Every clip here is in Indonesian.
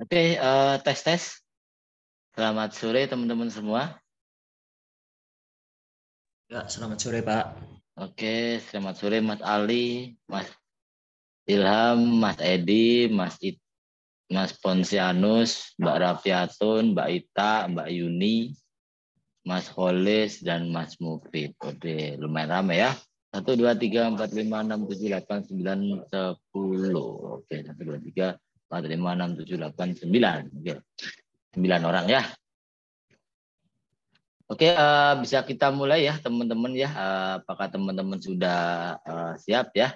Oke, okay, uh, eh, tes tes. Selamat sore teman-teman semua. Ya, selamat sore Pak. Oke, okay, selamat sore Mas Ali, Mas Ilham, Mas Edi, Mas It, Mas Ponsianus, Mbak Rafiatun, Mbak Ita, Mbak Yuni, Mas Holis, dan Mas Mufid. Oke, okay, lumayan ramai ya. Satu dua tiga empat lima enam tujuh delapan sembilan sepuluh. Oke, satu dua tiga 4, 5, 6, 7, 8, 9. 9 orang ya. Oke, eh, bisa kita mulai ya teman-teman ya. Eh, apakah teman-teman sudah eh, siap ya?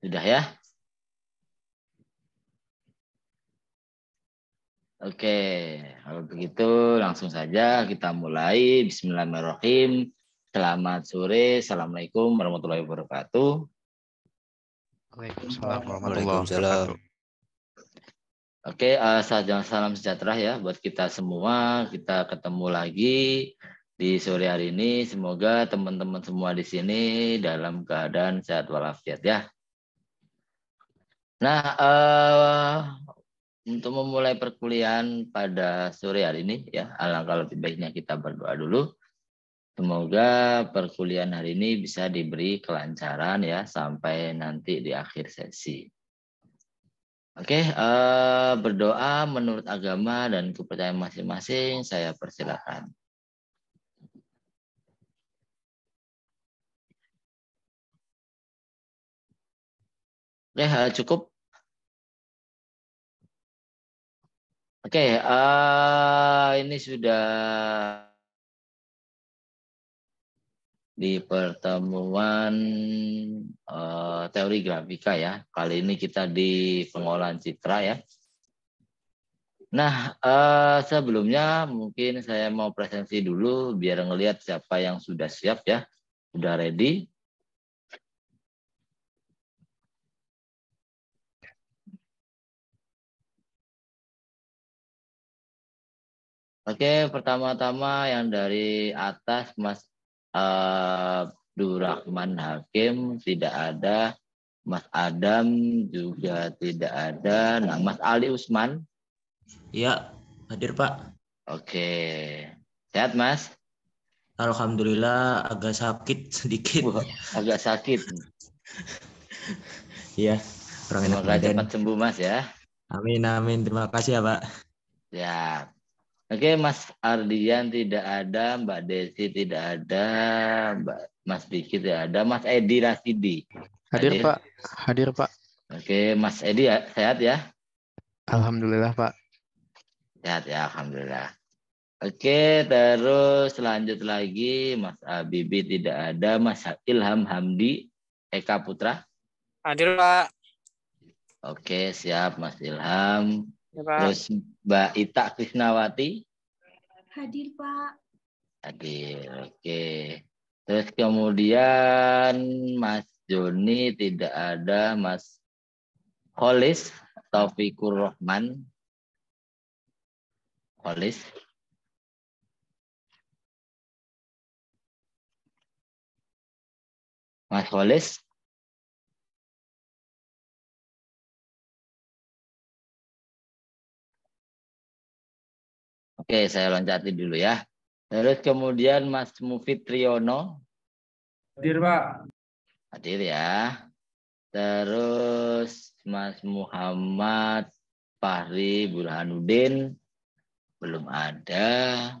Sudah ya? Oke, kalau begitu langsung saja kita mulai. Bismillahirrahmanirrahim. Selamat sore, Assalamualaikum warahmatullahi wabarakatuh. Waalaikumsalam warahmatullahi wabarakatuh. Oke, uh, salam sejahtera ya buat kita semua. Kita ketemu lagi di sore hari ini. Semoga teman-teman semua di sini dalam keadaan sehat walafiat ya. Nah, uh, untuk memulai perkuliahan pada sore hari ini ya, alangkah lebih baiknya kita berdoa dulu. Semoga perkuliahan hari ini bisa diberi kelancaran ya sampai nanti di akhir sesi. Oke, eh, berdoa menurut agama dan kepercayaan masing-masing saya persilakan. Oke, eh, cukup. Oke, eh, ini sudah di pertemuan uh, teori grafika ya. Kali ini kita di pengolahan citra ya. Nah, uh, sebelumnya mungkin saya mau presensi dulu biar ngelihat siapa yang sudah siap ya, sudah ready. Oke, pertama-tama yang dari atas Mas Eh, Abdurrahman Hakim tidak ada, Mas Adam juga tidak ada. Nah, Mas Ali Usman? Iya, hadir Pak. Oke. Sehat Mas? Alhamdulillah agak sakit sedikit. Wah, agak sakit. Iya. Semoga cepat sembuh Mas ya. Amin amin. Terima kasih ya Pak. Ya. Oke, Mas Ardian tidak ada, Mbak Desi tidak ada, Mbak Mas Diki tidak ada, Mas Edi Rasidi. Hadir, hadir Pak, hadir Pak. Oke, Mas Edi ya, sehat ya? Alhamdulillah Pak. Sehat ya, Alhamdulillah. Oke, terus lanjut lagi Mas Abibi tidak ada, Mas Ilham Hamdi, Eka Putra. Hadir Pak. Oke, siap Mas Ilham. Ya, Pak. Terus Mbak Ita Krisnawati? Hadir, Pak. Hadir, oke. Terus kemudian Mas Joni tidak ada, Mas Kholis Taufikur Rahman. Kholis. Mas holis Oke, saya loncati dulu ya. Terus kemudian Mas Mufid Triyono. Hadir, Pak. Hadir ya. Terus Mas Muhammad Fahri Burhanuddin belum ada.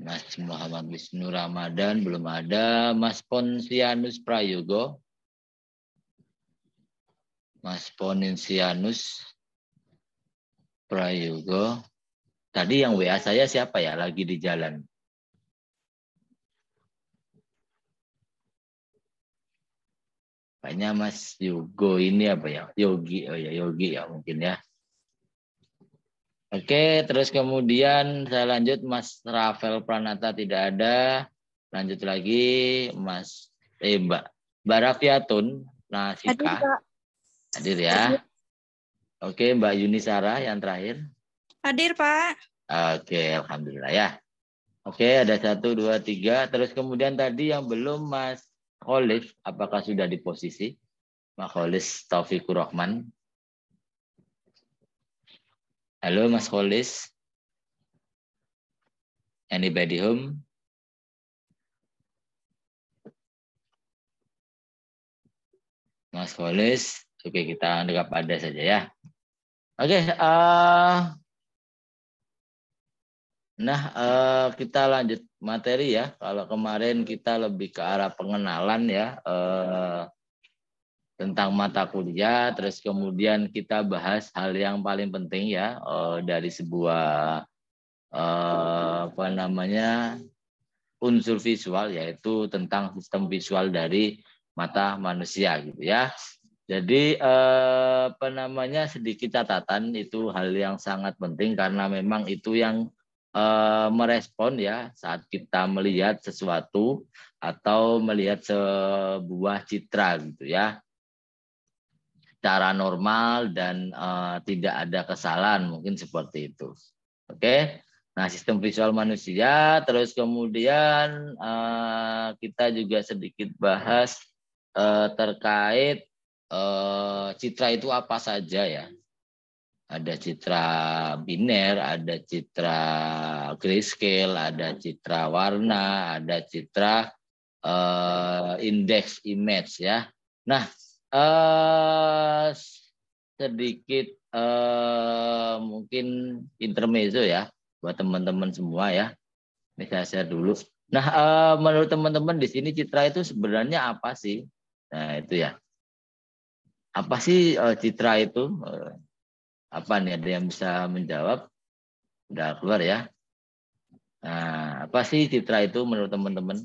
Mas Muhammad Wisnu Ramadan belum ada. Mas Ponsianus Prayogo. Mas Ponsianus Prayogo Tadi yang WA saya siapa ya lagi di jalan? Banyak Mas Yugo ini apa ya? Yogi, oh ya Yogi ya mungkin ya. Oke, terus kemudian saya lanjut Mas Rafael Pranata tidak ada. Lanjut lagi Mas eh Mbak Mbak Rafiatun Nasika. Hadir, ya. Oke, Mbak Yunisara yang terakhir. Hadir, Pak. Oke, alhamdulillah ya. Oke, ada satu, dua, tiga. Terus kemudian tadi yang belum Mas Khalif, apakah sudah di posisi? Mas Khalif Taufikur Rahman. Halo Mas Khalif. Anybody home? Mas Khalif. Oke, kita anggap ada saja ya. Oke, uh, Nah, eh, kita lanjut materi ya. Kalau kemarin kita lebih ke arah pengenalan ya eh, tentang mata kuliah, terus kemudian kita bahas hal yang paling penting ya eh, dari sebuah apa namanya unsur visual yaitu tentang sistem visual dari mata manusia gitu ya. Jadi apa namanya sedikit catatan itu hal yang sangat penting karena memang itu yang Eh, merespon ya saat kita melihat sesuatu atau melihat sebuah citra gitu ya cara normal dan uh, tidak ada kesalahan mungkin seperti itu oke nah sistem visual manusia terus kemudian uh, kita juga sedikit bahas uh, terkait uh, citra itu apa saja ya ada citra biner, ada citra grayscale, ada citra warna, ada citra uh, eh, indeks image ya. Nah, uh, sedikit uh, mungkin intermezzo ya buat teman-teman semua ya. Ini saya share dulu. Nah, uh, menurut teman-teman di sini citra itu sebenarnya apa sih? Nah, itu ya. Apa sih uh, citra itu? Uh, apa nih ada yang bisa menjawab? Udah keluar ya. Nah, apa sih citra itu menurut teman-teman?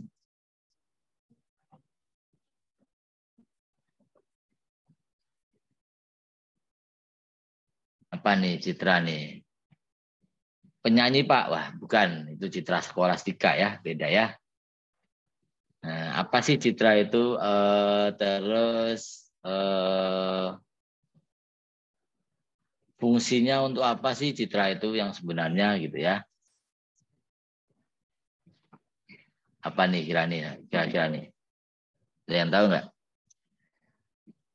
Apa nih citra nih? Penyanyi Pak, wah bukan itu citra sekolah skolastika ya, beda ya. Nah, apa sih citra itu? Uh, terus uh, fungsinya untuk apa sih citra itu yang sebenarnya gitu ya. Apa nih kirani ya? kira-kira nih? Ada yang tahu nggak?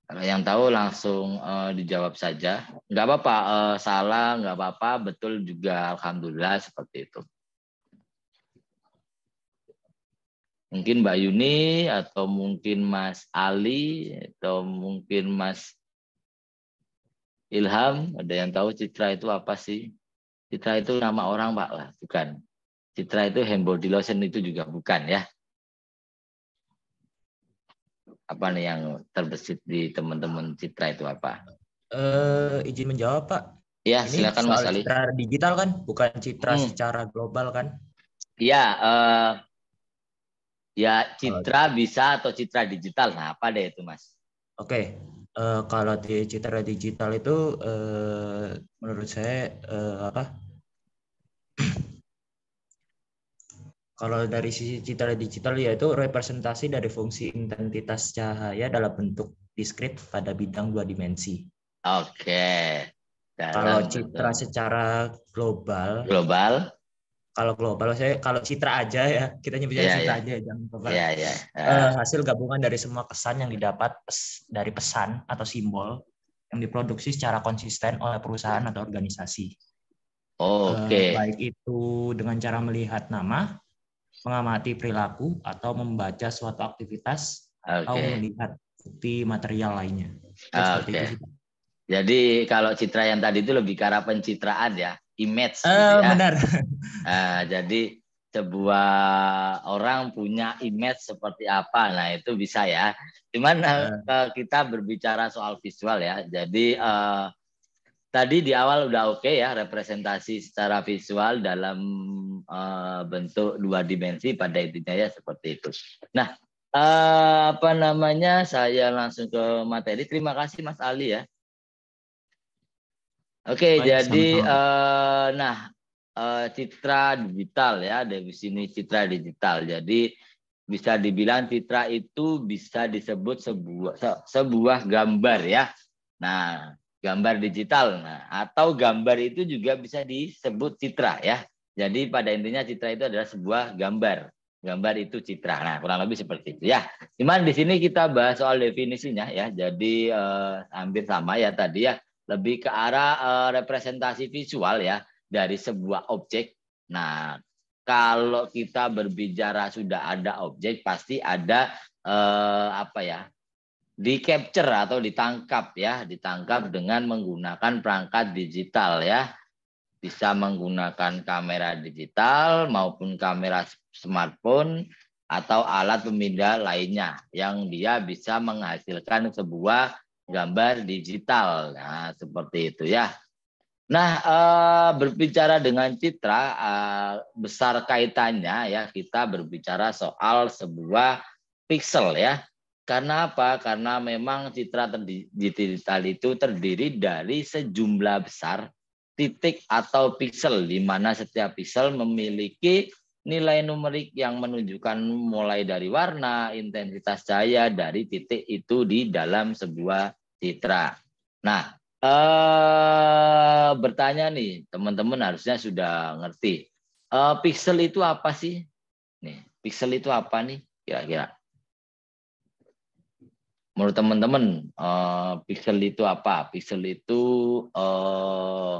Kalau yang tahu langsung uh, dijawab saja. Nggak apa-apa uh, salah, nggak apa-apa, betul juga alhamdulillah seperti itu. Mungkin Mbak Yuni atau mungkin Mas Ali atau mungkin Mas Ilham, ada yang tahu citra itu apa sih? Citra itu nama orang Pak lah, bukan. Citra itu hand lotion itu juga bukan ya. Apa nih yang terbesit di teman-teman Citra itu apa? Eh, uh, izin menjawab Pak. Ya, Ini silakan Mas Ali. Citra digital kan, bukan citra hmm. secara global kan? Iya, uh, ya citra bisa atau citra digital. Nah, apa deh itu Mas? Oke uh, kalau di citra digital itu uh, menurut saya uh, apa kalau dari sisi citra digital yaitu representasi dari fungsi intensitas cahaya dalam bentuk diskrit pada bidang dua dimensi. Oke. Okay. Kalau citra secara global global kalau global saya kalau citra aja ya kita nyebutnya yeah, citra yeah. aja ya, jangan global yeah, iya, iya. yeah. Uh, hasil gabungan dari semua kesan yang didapat pes, dari pesan atau simbol yang diproduksi secara konsisten oleh perusahaan atau organisasi oh, oke okay. uh, eh, baik itu dengan cara melihat nama mengamati perilaku atau membaca suatu aktivitas okay. atau melihat bukti material lainnya oke okay. jadi kalau citra yang tadi itu lebih ke arah pencitraan ya image uh, gitu ya. benar uh, jadi sebuah orang punya image seperti apa nah itu bisa ya cuman uh. kita berbicara soal visual ya jadi uh, tadi di awal udah oke okay ya representasi secara visual dalam uh, bentuk dua dimensi pada intinya ya seperti itu nah uh, apa namanya saya langsung ke materi terima kasih Mas Ali ya Oke, Baik, jadi Uh, nah uh, citra digital ya dari sini citra digital. Jadi bisa dibilang citra itu bisa disebut sebuah se sebuah gambar ya. Nah, gambar digital. Nah, atau gambar itu juga bisa disebut citra ya. Jadi pada intinya citra itu adalah sebuah gambar. Gambar itu citra. Nah, kurang lebih seperti itu ya. Cuman di sini kita bahas soal definisinya ya. Jadi eh, hampir sama ya tadi ya lebih ke arah eh, representasi visual ya dari sebuah objek. Nah, kalau kita berbicara sudah ada objek pasti ada uh, apa ya? di capture atau ditangkap ya, ditangkap dengan menggunakan perangkat digital ya. Bisa menggunakan kamera digital maupun kamera smartphone atau alat pemindah lainnya yang dia bisa menghasilkan sebuah gambar digital. Nah, seperti itu ya. Nah, eh, berbicara dengan citra eh, besar kaitannya ya kita berbicara soal sebuah pixel ya. Karena apa? Karena memang citra digital itu terdiri dari sejumlah besar titik atau pixel di mana setiap pixel memiliki nilai numerik yang menunjukkan mulai dari warna, intensitas cahaya dari titik itu di dalam sebuah Citra. Nah, eh bertanya nih, teman-teman harusnya sudah ngerti. Eh, pixel itu apa sih? Nih, pixel itu apa nih kira-kira? Menurut teman-teman, eh, pixel itu apa? Pixel itu eh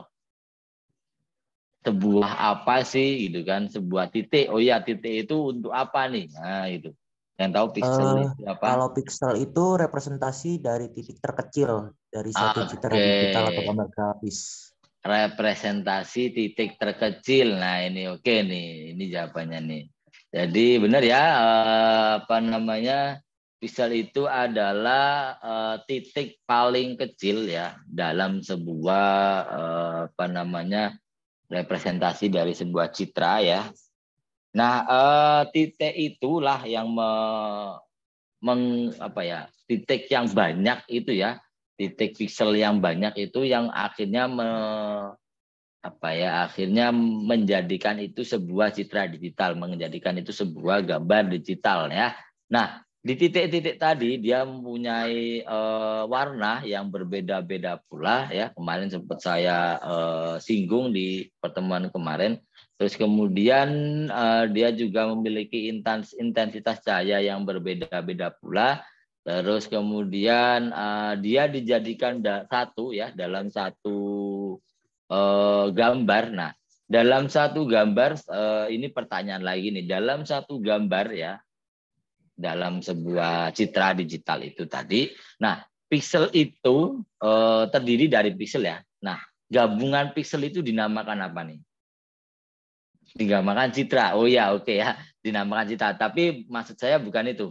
sebuah apa sih gitu kan sebuah titik oh ya titik itu untuk apa nih nah itu yang tahu pixel uh, itu apa? Kalau pixel itu representasi dari titik terkecil dari satu ah, okay. citra digital atau gambar grafis. Representasi titik terkecil. Nah, ini oke okay nih. Ini jawabannya nih. Jadi benar ya eh, apa namanya? Pixel itu adalah uh, titik paling kecil ya dalam sebuah uh, apa namanya representasi dari sebuah citra ya Nah, uh, titik itulah yang me, meng, apa ya, titik yang banyak itu ya, titik pixel yang banyak itu yang akhirnya me, apa ya, akhirnya menjadikan itu sebuah citra digital, menjadikan itu sebuah gambar digital ya. Nah, di titik-titik tadi dia mempunyai uh, warna yang berbeda-beda pula ya kemarin sempat saya uh, singgung di pertemuan kemarin Terus kemudian uh, dia juga memiliki intens, intensitas cahaya yang berbeda-beda pula. Terus kemudian uh, dia dijadikan da satu ya dalam satu uh, gambar. Nah, dalam satu gambar uh, ini pertanyaan lagi nih. Dalam satu gambar ya dalam sebuah citra digital itu tadi. Nah, pixel itu uh, terdiri dari pixel ya. Nah, gabungan pixel itu dinamakan apa nih? dinamakan citra. Oh ya, oke okay ya, dinamakan citra. Tapi maksud saya bukan itu.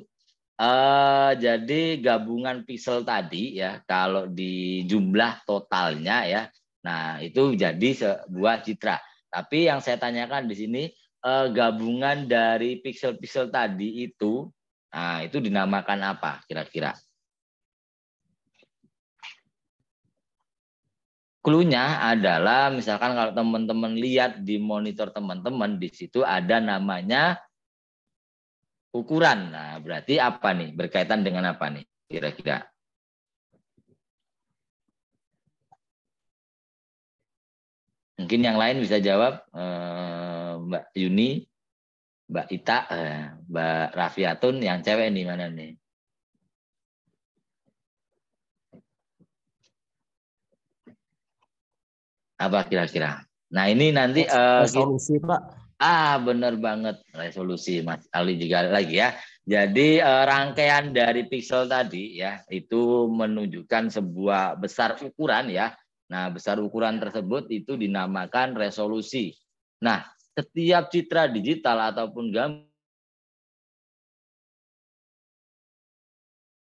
Uh, jadi gabungan pixel tadi ya, kalau di jumlah totalnya ya, nah itu jadi sebuah citra. Tapi yang saya tanyakan di sini uh, gabungan dari pixel-pixel tadi itu, nah itu dinamakan apa kira-kira? Klunya adalah misalkan kalau teman-teman lihat di monitor teman-teman di situ ada namanya ukuran. Nah, berarti apa nih? Berkaitan dengan apa nih kira-kira? Mungkin yang lain bisa jawab eh, Mbak Yuni, Mbak Ita, eh, Mbak Rafiatun, yang cewek di mana nih? apa kira-kira? Nah ini nanti eh, resolusi uh, pak. Ah benar banget resolusi Mas Ali juga lagi ya. Jadi uh, rangkaian dari pixel tadi ya itu menunjukkan sebuah besar ukuran ya. Nah, besar ukuran tersebut itu dinamakan resolusi. Nah, setiap citra digital ataupun gambar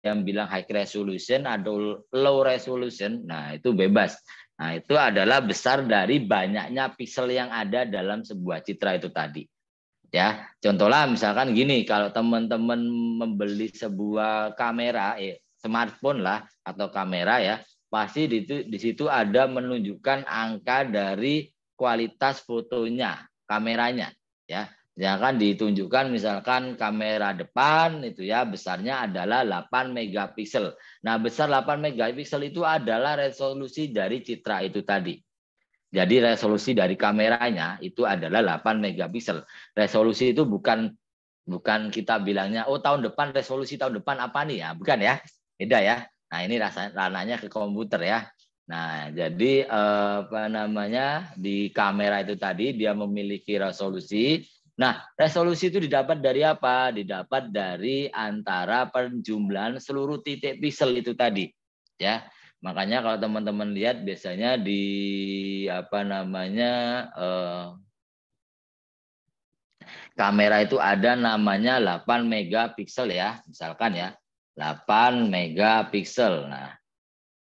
yang bilang high resolution atau low resolution, nah itu bebas. Nah, itu adalah besar dari banyaknya pixel yang ada dalam sebuah citra itu tadi. Ya, contohlah misalkan gini, kalau teman-teman membeli sebuah kamera, eh, smartphone lah atau kamera ya, pasti di, di situ ada menunjukkan angka dari kualitas fotonya, kameranya, ya ya kan ditunjukkan misalkan kamera depan itu ya besarnya adalah 8 megapiksel. Nah, besar 8 megapiksel itu adalah resolusi dari citra itu tadi. Jadi resolusi dari kameranya itu adalah 8 megapiksel. Resolusi itu bukan bukan kita bilangnya oh tahun depan resolusi tahun depan apa nih ya, bukan ya. Beda ya. Nah, ini rasanya ranahnya ke komputer ya. Nah, jadi eh, apa namanya di kamera itu tadi dia memiliki resolusi Nah, resolusi itu didapat dari apa? Didapat dari antara penjumlahan seluruh titik pixel itu tadi, ya. Makanya kalau teman-teman lihat biasanya di apa namanya eh, kamera itu ada namanya 8 megapiksel ya, misalkan ya. 8 megapiksel. Nah,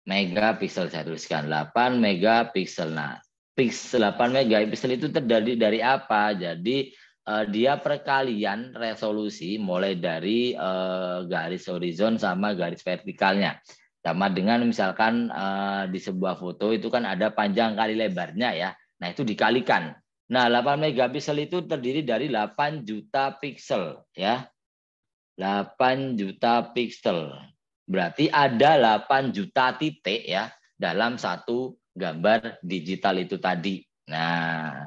megapiksel saya tuliskan 8 megapiksel. Nah, pixel 8 megapiksel itu terdiri dari apa? Jadi Eh, dia perkalian resolusi mulai dari uh, garis horizon sama garis vertikalnya. Sama dengan misalkan uh, di sebuah foto itu kan ada panjang kali lebarnya ya. Nah, itu dikalikan. Nah, 8 megapiksel itu terdiri dari 8 juta piksel ya. 8 juta piksel. Berarti ada 8 juta titik ya dalam satu gambar digital itu tadi. Nah,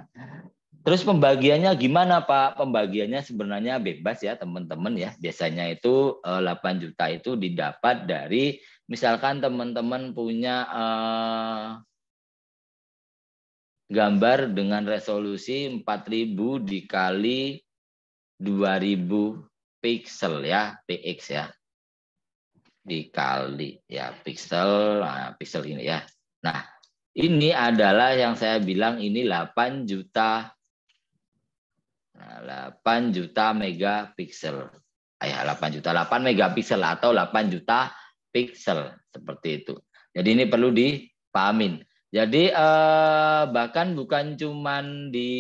Terus pembagiannya gimana Pak? Pembagiannya sebenarnya bebas ya teman-teman ya. Biasanya itu 8 eh, juta itu didapat dari misalkan teman-teman punya eh, gambar dengan resolusi 4000 dikali 2000 pixel ya, px ya. Dikali ya pixel, nah, pixel ini ya. Nah, ini adalah yang saya bilang ini 8 juta delapan 8 juta megapiksel. Ayah eh, 8 juta 8 megapiksel atau 8 juta piksel seperti itu. Jadi ini perlu dipahamin. Jadi eh, bahkan bukan cuman di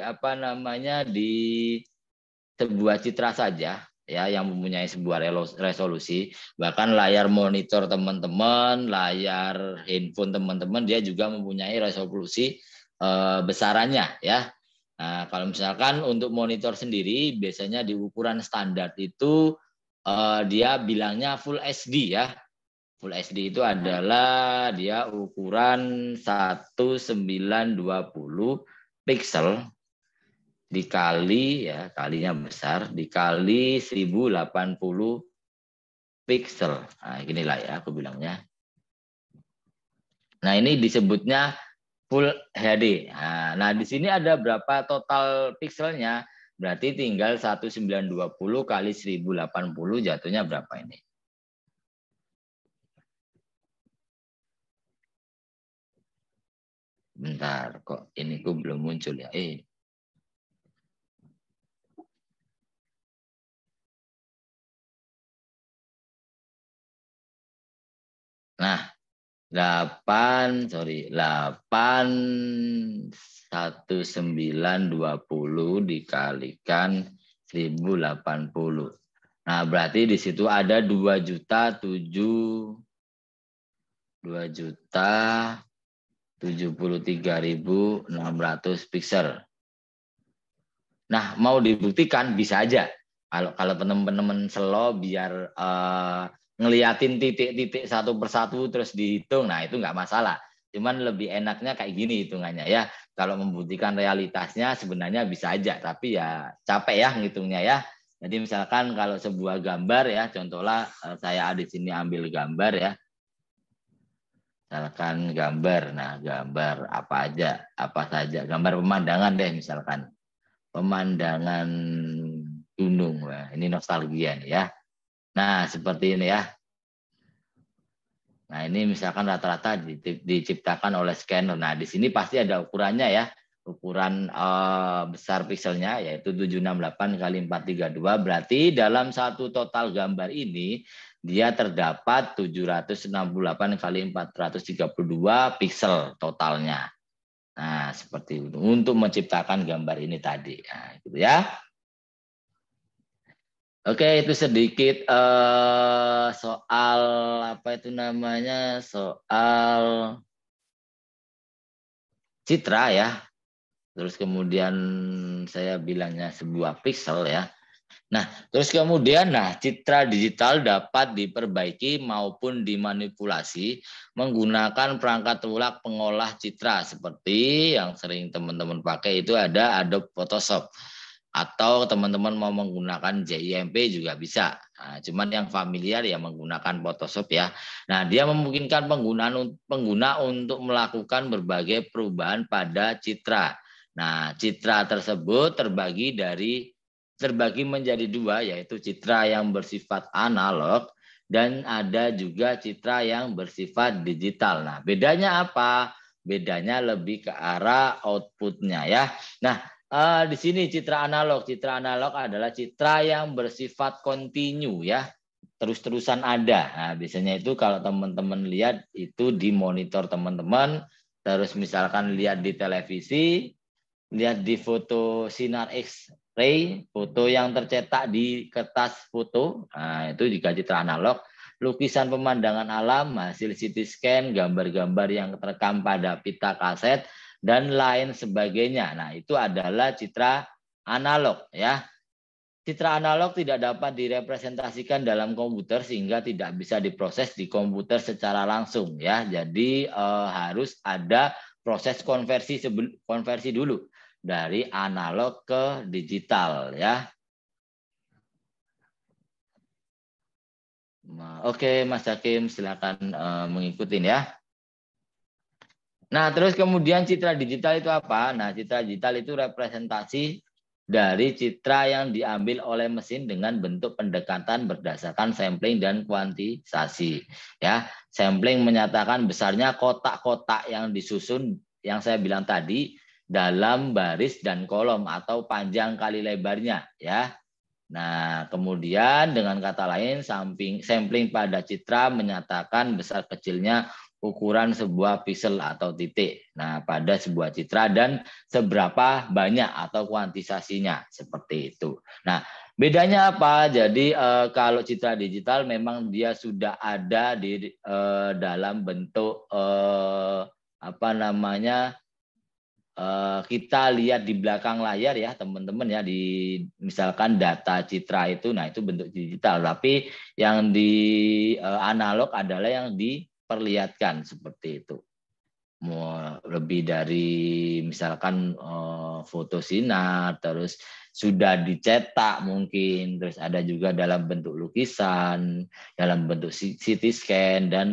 apa namanya di sebuah citra saja ya yang mempunyai sebuah resolusi, bahkan layar monitor teman-teman, layar handphone teman-teman dia juga mempunyai resolusi eh, besarannya ya. Nah, kalau misalkan untuk monitor sendiri biasanya di ukuran standar itu uh, dia bilangnya full SD ya. Full SD itu hmm. adalah dia ukuran 1920 pixel dikali ya kalinya besar dikali 1080 pixel. Nah, inilah ya aku bilangnya. Nah, ini disebutnya Full HD. Nah, nah, di sini ada berapa total pixelnya? Berarti tinggal 1920 kali 1080 jatuhnya berapa ini? Bentar, kok ini kok belum muncul ya? Eh, Nah, 8 sorry 8 1920 dikalikan 1080. Nah, berarti di situ ada 2 juta 7 2 juta 73.600 pixel. Nah, mau dibuktikan bisa aja. Kalau kalau teman-teman selo biar uh, ngeliatin titik-titik satu persatu terus dihitung, nah itu nggak masalah. Cuman lebih enaknya kayak gini hitungannya ya. Kalau membuktikan realitasnya sebenarnya bisa aja, tapi ya capek ya ngitungnya ya. Jadi misalkan kalau sebuah gambar ya, contohlah eh, saya di sini ambil gambar ya. Misalkan gambar, nah gambar apa aja, apa saja. Gambar pemandangan deh misalkan. Pemandangan gunung, ini nostalgia nih ya Nah, seperti ini ya. Nah, ini misalkan rata-rata diciptakan oleh scanner. Nah, di sini pasti ada ukurannya ya. Ukuran eh, besar pikselnya yaitu 768 kali 432. Berarti dalam satu total gambar ini dia terdapat 768 kali 432 piksel totalnya. Nah, seperti itu untuk menciptakan gambar ini tadi. Nah, gitu ya. Oke, itu sedikit uh, soal apa itu namanya? Soal citra ya. Terus kemudian saya bilangnya sebuah pixel ya. Nah, terus kemudian nah citra digital dapat diperbaiki maupun dimanipulasi menggunakan perangkat tulak pengolah citra seperti yang sering teman-teman pakai itu ada Adobe Photoshop atau teman-teman mau menggunakan JIMP juga bisa. Nah, cuman yang familiar ya menggunakan Photoshop ya. Nah, dia memungkinkan penggunaan pengguna untuk melakukan berbagai perubahan pada citra. Nah, citra tersebut terbagi dari terbagi menjadi dua yaitu citra yang bersifat analog dan ada juga citra yang bersifat digital. Nah, bedanya apa? Bedanya lebih ke arah outputnya ya. Nah, Uh, di sini citra analog. Citra analog adalah citra yang bersifat kontinu ya, terus-terusan ada. Nah, biasanya itu kalau teman-teman lihat itu di monitor teman-teman, terus misalkan lihat di televisi, lihat di foto sinar X-ray, foto yang tercetak di kertas foto, nah, itu juga citra analog. Lukisan pemandangan alam, hasil CT scan, gambar-gambar yang terekam pada pita kaset, dan lain sebagainya. Nah, itu adalah citra analog ya. Citra analog tidak dapat direpresentasikan dalam komputer sehingga tidak bisa diproses di komputer secara langsung ya. Jadi eh, harus ada proses konversi konversi dulu dari analog ke digital ya. Oke, Mas Hakim silakan mengikuti, eh, mengikutin ya. Nah, terus kemudian citra digital itu apa? Nah, citra digital itu representasi dari citra yang diambil oleh mesin dengan bentuk pendekatan berdasarkan sampling dan kuantisasi. Ya, sampling menyatakan besarnya kotak-kotak yang disusun yang saya bilang tadi dalam baris dan kolom atau panjang kali lebarnya, ya. Nah, kemudian dengan kata lain samping sampling pada citra menyatakan besar kecilnya ukuran sebuah pixel atau titik. Nah, pada sebuah citra dan seberapa banyak atau kuantisasinya seperti itu. Nah, bedanya apa? Jadi eh, kalau citra digital memang dia sudah ada di eh, dalam bentuk eh, apa namanya? Eh, kita lihat di belakang layar ya, teman-teman ya di misalkan data citra itu nah itu bentuk digital, tapi yang di eh, analog adalah yang di perlihatkan seperti itu mau lebih dari misalkan eh, foto sinar terus sudah dicetak mungkin terus ada juga dalam bentuk lukisan dalam bentuk CT scan dan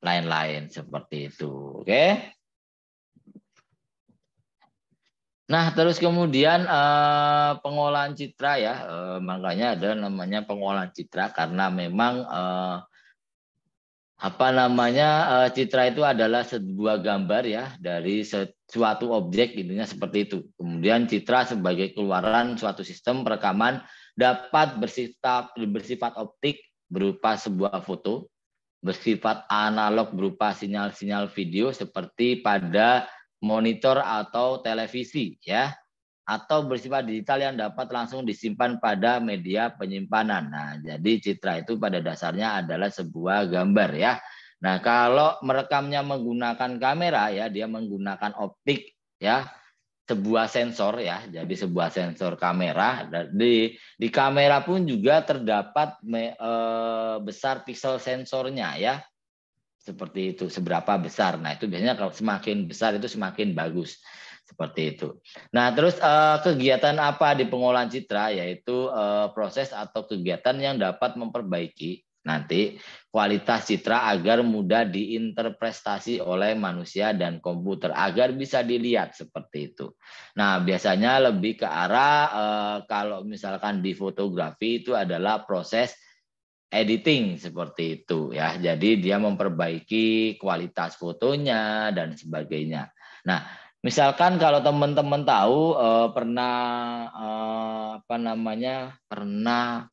lain-lain seperti itu oke Nah, terus kemudian eh, pengolahan citra ya, eh, makanya ada namanya pengolahan citra karena memang apa namanya eh, citra itu adalah sebuah gambar ya dari suatu objek intinya seperti itu. Kemudian citra sebagai keluaran suatu sistem perekaman dapat bersifat bersifat optik berupa sebuah foto, bersifat analog berupa sinyal-sinyal video seperti pada monitor atau televisi ya atau bersifat digital yang dapat langsung disimpan pada media penyimpanan. Nah, jadi citra itu pada dasarnya adalah sebuah gambar ya. Nah, kalau merekamnya menggunakan kamera ya, dia menggunakan optik ya, sebuah sensor ya. Jadi sebuah sensor kamera di di kamera pun juga terdapat me, e, besar pixel sensornya ya. Seperti itu, seberapa besar. Nah, itu biasanya kalau semakin besar itu semakin bagus seperti itu. Nah, terus eh, kegiatan apa di pengolahan citra yaitu eh, proses atau kegiatan yang dapat memperbaiki nanti kualitas citra agar mudah diinterpretasi oleh manusia dan komputer agar bisa dilihat seperti itu. Nah, biasanya lebih ke arah eh, kalau misalkan di fotografi itu adalah proses editing seperti itu ya. Jadi dia memperbaiki kualitas fotonya dan sebagainya. Nah, Misalkan kalau teman-teman tahu uh, pernah uh, apa namanya pernah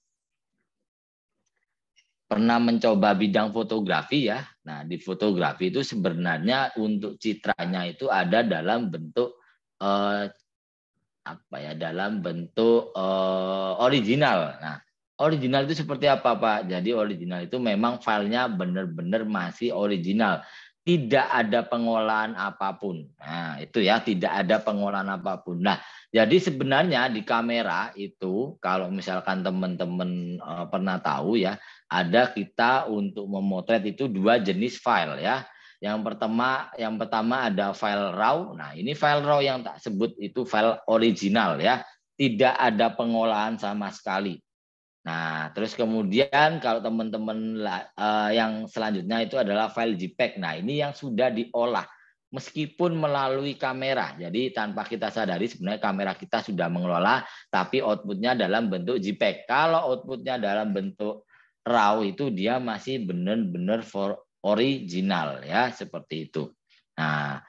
pernah mencoba bidang fotografi ya. Nah di fotografi itu sebenarnya untuk citranya itu ada dalam bentuk uh, apa ya dalam bentuk uh, original. Nah original itu seperti apa pak? Jadi original itu memang filenya benar-benar masih original tidak ada pengolahan apapun. Nah, itu ya, tidak ada pengolahan apapun. Nah, jadi sebenarnya di kamera itu kalau misalkan teman-teman eh, pernah tahu ya, ada kita untuk memotret itu dua jenis file ya. Yang pertama, yang pertama ada file raw. Nah, ini file raw yang tak sebut itu file original ya. Tidak ada pengolahan sama sekali. Nah, terus kemudian kalau teman-teman uh, yang selanjutnya itu adalah file JPEG. Nah, ini yang sudah diolah meskipun melalui kamera. Jadi tanpa kita sadari sebenarnya kamera kita sudah mengelola, tapi outputnya dalam bentuk JPEG. Kalau outputnya dalam bentuk RAW itu dia masih benar-benar original ya seperti itu. Nah,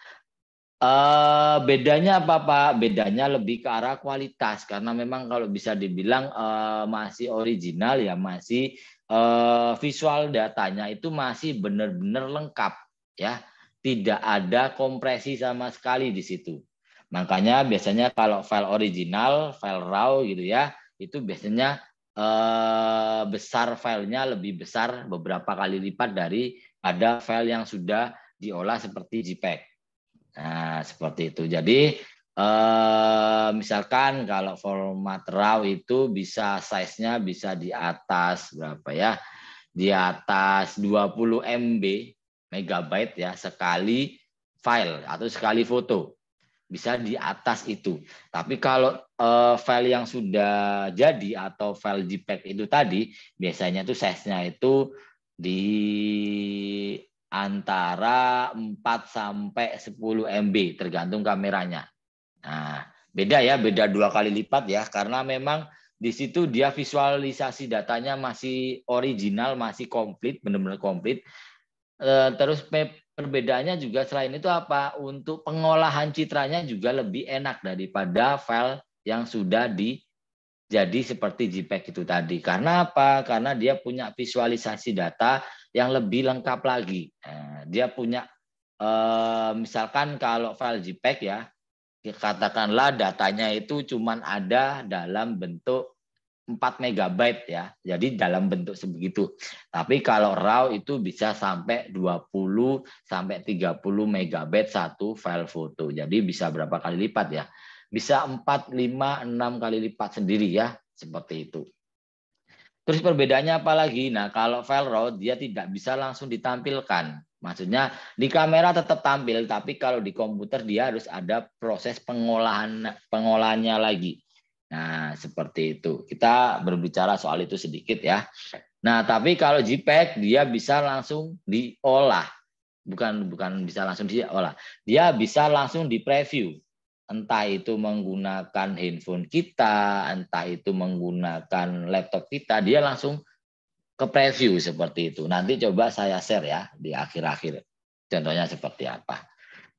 Uh, bedanya apa Pak? Bedanya lebih ke arah kualitas karena memang kalau bisa dibilang uh, masih original ya masih uh, visual datanya itu masih benar-benar lengkap ya tidak ada kompresi sama sekali di situ. Makanya biasanya kalau file original, file raw gitu ya, itu biasanya uh, besar filenya lebih besar beberapa kali lipat dari ada file yang sudah diolah seperti JPEG. Nah, seperti itu. Jadi eh, misalkan kalau format RAW itu bisa size-nya bisa di atas berapa ya? Di atas 20 MB megabyte ya sekali file atau sekali foto. Bisa di atas itu. Tapi kalau eh, file yang sudah jadi atau file JPEG itu tadi biasanya itu size-nya itu di antara 4 sampai 10 MB tergantung kameranya. Nah, beda ya, beda dua kali lipat ya karena memang di situ dia visualisasi datanya masih original, masih komplit, benar-benar komplit. Eh, terus perbedaannya juga selain itu apa? Untuk pengolahan citranya juga lebih enak daripada file yang sudah di jadi seperti JPEG itu tadi. Karena apa? Karena dia punya visualisasi data yang lebih lengkap lagi. Nah, dia punya eh, misalkan kalau file JPEG ya, ya katakanlah datanya itu cuma ada dalam bentuk 4 megabyte ya. Jadi dalam bentuk sebegitu. Tapi kalau RAW itu bisa sampai 20 sampai 30 megabyte satu file foto. Jadi bisa berapa kali lipat ya bisa 4, 5, 6 kali lipat sendiri ya, seperti itu. Terus perbedaannya apa lagi? Nah, kalau file raw dia tidak bisa langsung ditampilkan. Maksudnya di kamera tetap tampil, tapi kalau di komputer dia harus ada proses pengolahan pengolahannya lagi. Nah, seperti itu. Kita berbicara soal itu sedikit ya. Nah, tapi kalau JPEG dia bisa langsung diolah. Bukan bukan bisa langsung diolah. Dia bisa langsung di preview entah itu menggunakan handphone kita, entah itu menggunakan laptop kita, dia langsung ke preview seperti itu. Nanti coba saya share ya di akhir-akhir. Contohnya seperti apa.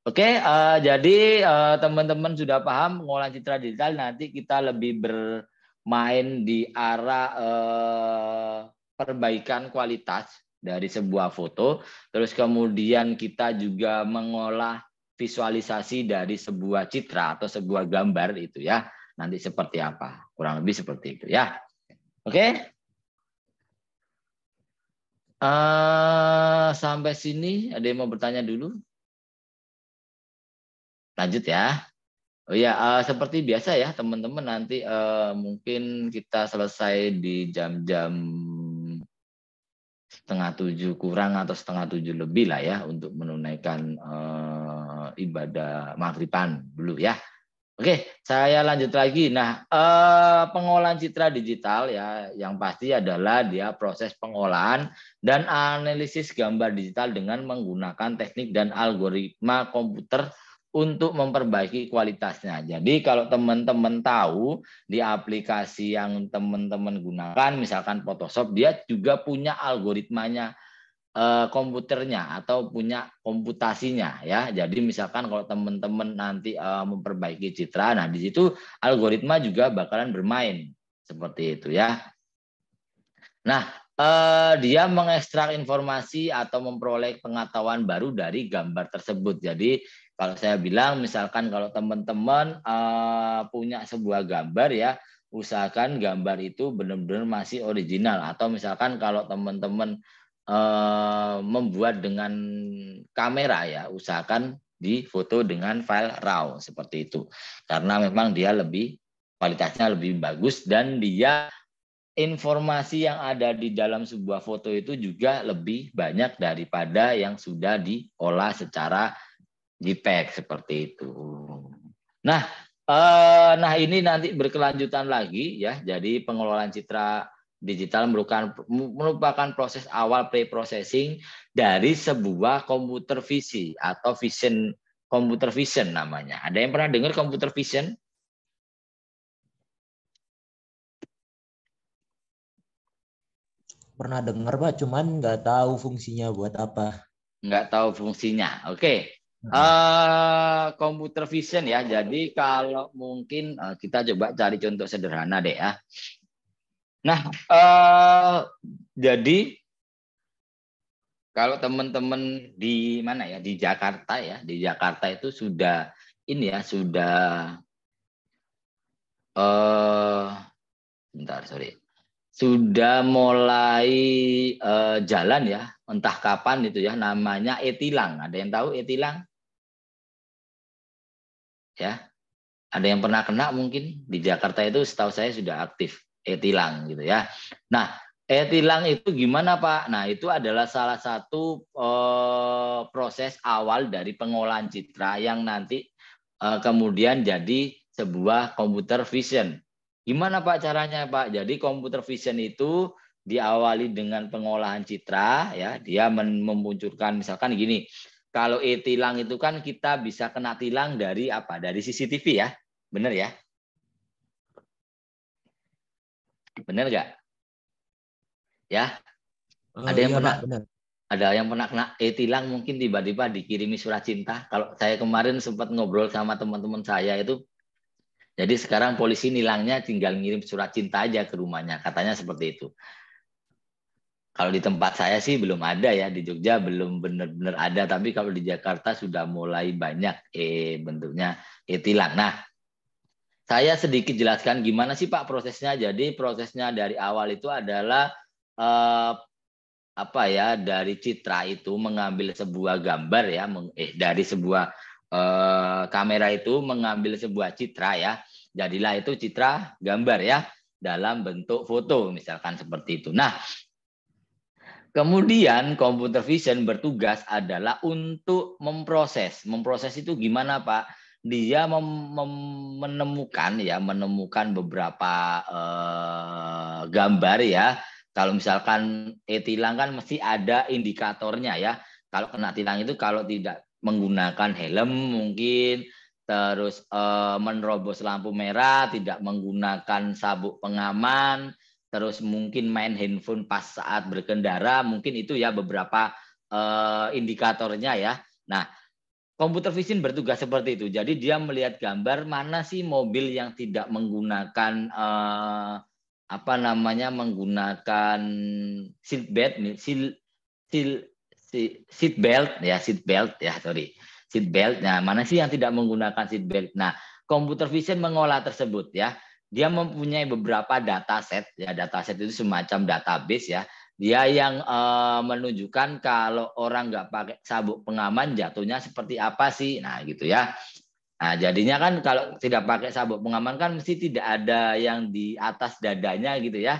Oke, eh, jadi eh, teman-teman sudah paham pengolahan citra digital. Nanti kita lebih bermain di arah eh, perbaikan kualitas dari sebuah foto. Terus kemudian kita juga mengolah visualisasi dari sebuah citra atau sebuah gambar itu ya nanti seperti apa kurang lebih seperti itu ya oke okay? uh, eh, sampai sini ada yang mau bertanya dulu lanjut ya oh ya uh, seperti biasa ya teman-teman nanti uh, mungkin kita selesai di jam-jam setengah tujuh kurang atau setengah tujuh lebih lah ya untuk menunaikan uh, ibadah maghriban dulu ya. Oke, saya lanjut lagi. Nah, eh, pengolahan citra digital ya, yang pasti adalah dia proses pengolahan dan analisis gambar digital dengan menggunakan teknik dan algoritma komputer untuk memperbaiki kualitasnya. Jadi kalau teman-teman tahu di aplikasi yang teman-teman gunakan, misalkan Photoshop, dia juga punya algoritmanya Eh, komputernya atau punya komputasinya ya. Jadi misalkan kalau teman-teman nanti eh, memperbaiki citra, nah di situ algoritma juga bakalan bermain seperti itu ya. Nah, eh, dia mengekstrak informasi atau memperoleh pengetahuan baru dari gambar tersebut. Jadi kalau saya bilang misalkan kalau teman-teman punya sebuah gambar ya, usahakan gambar itu benar-benar masih original atau misalkan kalau teman-teman Eh, membuat dengan kamera ya, usahakan di foto dengan file RAW seperti itu. Karena memang dia lebih kualitasnya lebih bagus dan dia informasi yang ada di dalam sebuah foto itu juga lebih banyak daripada yang sudah diolah secara JPEG seperti itu. Nah, eh, nah ini nanti berkelanjutan lagi ya. Jadi pengelolaan citra digital merupakan merupakan proses awal pre-processing dari sebuah komputer visi atau vision komputer vision namanya. Ada yang pernah dengar komputer vision? Pernah dengar Pak, cuman nggak tahu fungsinya buat apa. Nggak tahu fungsinya. Oke. Okay. Hmm. Uh, eh, vision ya. Jadi kalau mungkin uh, kita coba cari contoh sederhana deh ya. Nah, uh, jadi kalau teman-teman di mana ya di Jakarta ya di Jakarta itu sudah ini ya sudah eh bentar sorry sudah mulai uh, jalan ya entah kapan itu ya namanya etilang ada yang tahu etilang ya ada yang pernah kena mungkin di Jakarta itu setahu saya sudah aktif etilang gitu ya. Nah, etilang itu gimana Pak? Nah, itu adalah salah satu eh, proses awal dari pengolahan citra yang nanti eh, kemudian jadi sebuah komputer vision. Gimana Pak caranya Pak? Jadi komputer vision itu diawali dengan pengolahan citra ya, dia memunculkan misalkan gini. Kalau e-tilang itu kan kita bisa kena tilang dari apa? Dari CCTV ya. Benar ya? Bener nggak? Ya. Oh, ada yang iya, pernah bener. ada yang pernah kena eh tilang mungkin tiba-tiba dikirimi surat cinta. Kalau saya kemarin sempat ngobrol sama teman-teman saya itu jadi sekarang polisi nilangnya tinggal ngirim surat cinta aja ke rumahnya, katanya seperti itu. Kalau di tempat saya sih belum ada ya di Jogja belum benar-benar ada, tapi kalau di Jakarta sudah mulai banyak eh bentuknya eh tilang. Nah, saya sedikit jelaskan gimana sih Pak prosesnya. Jadi prosesnya dari awal itu adalah eh, apa ya dari citra itu mengambil sebuah gambar ya, eh dari sebuah eh, kamera itu mengambil sebuah citra ya. Jadilah itu citra gambar ya dalam bentuk foto misalkan seperti itu. Nah, Kemudian computer vision bertugas adalah untuk memproses. Memproses itu gimana Pak? dia mem, mem, menemukan ya menemukan beberapa eh, gambar ya kalau misalkan etilang kan mesti ada indikatornya ya kalau kena tilang itu kalau tidak menggunakan helm mungkin terus eh, menerobos lampu merah tidak menggunakan sabuk pengaman terus mungkin main handphone pas saat berkendara mungkin itu ya beberapa eh, indikatornya ya nah Komputer vision bertugas seperti itu. Jadi dia melihat gambar mana sih mobil yang tidak menggunakan eh, apa namanya menggunakan seat belt nih, seat, belt ya, seat belt ya, sorry. Seat belt. Nah, mana sih yang tidak menggunakan seat belt? Nah, komputer vision mengolah tersebut ya. Dia mempunyai beberapa data set ya, data set itu semacam database ya dia yang uh, menunjukkan kalau orang nggak pakai sabuk pengaman jatuhnya seperti apa sih nah gitu ya nah jadinya kan kalau tidak pakai sabuk pengaman kan mesti tidak ada yang di atas dadanya gitu ya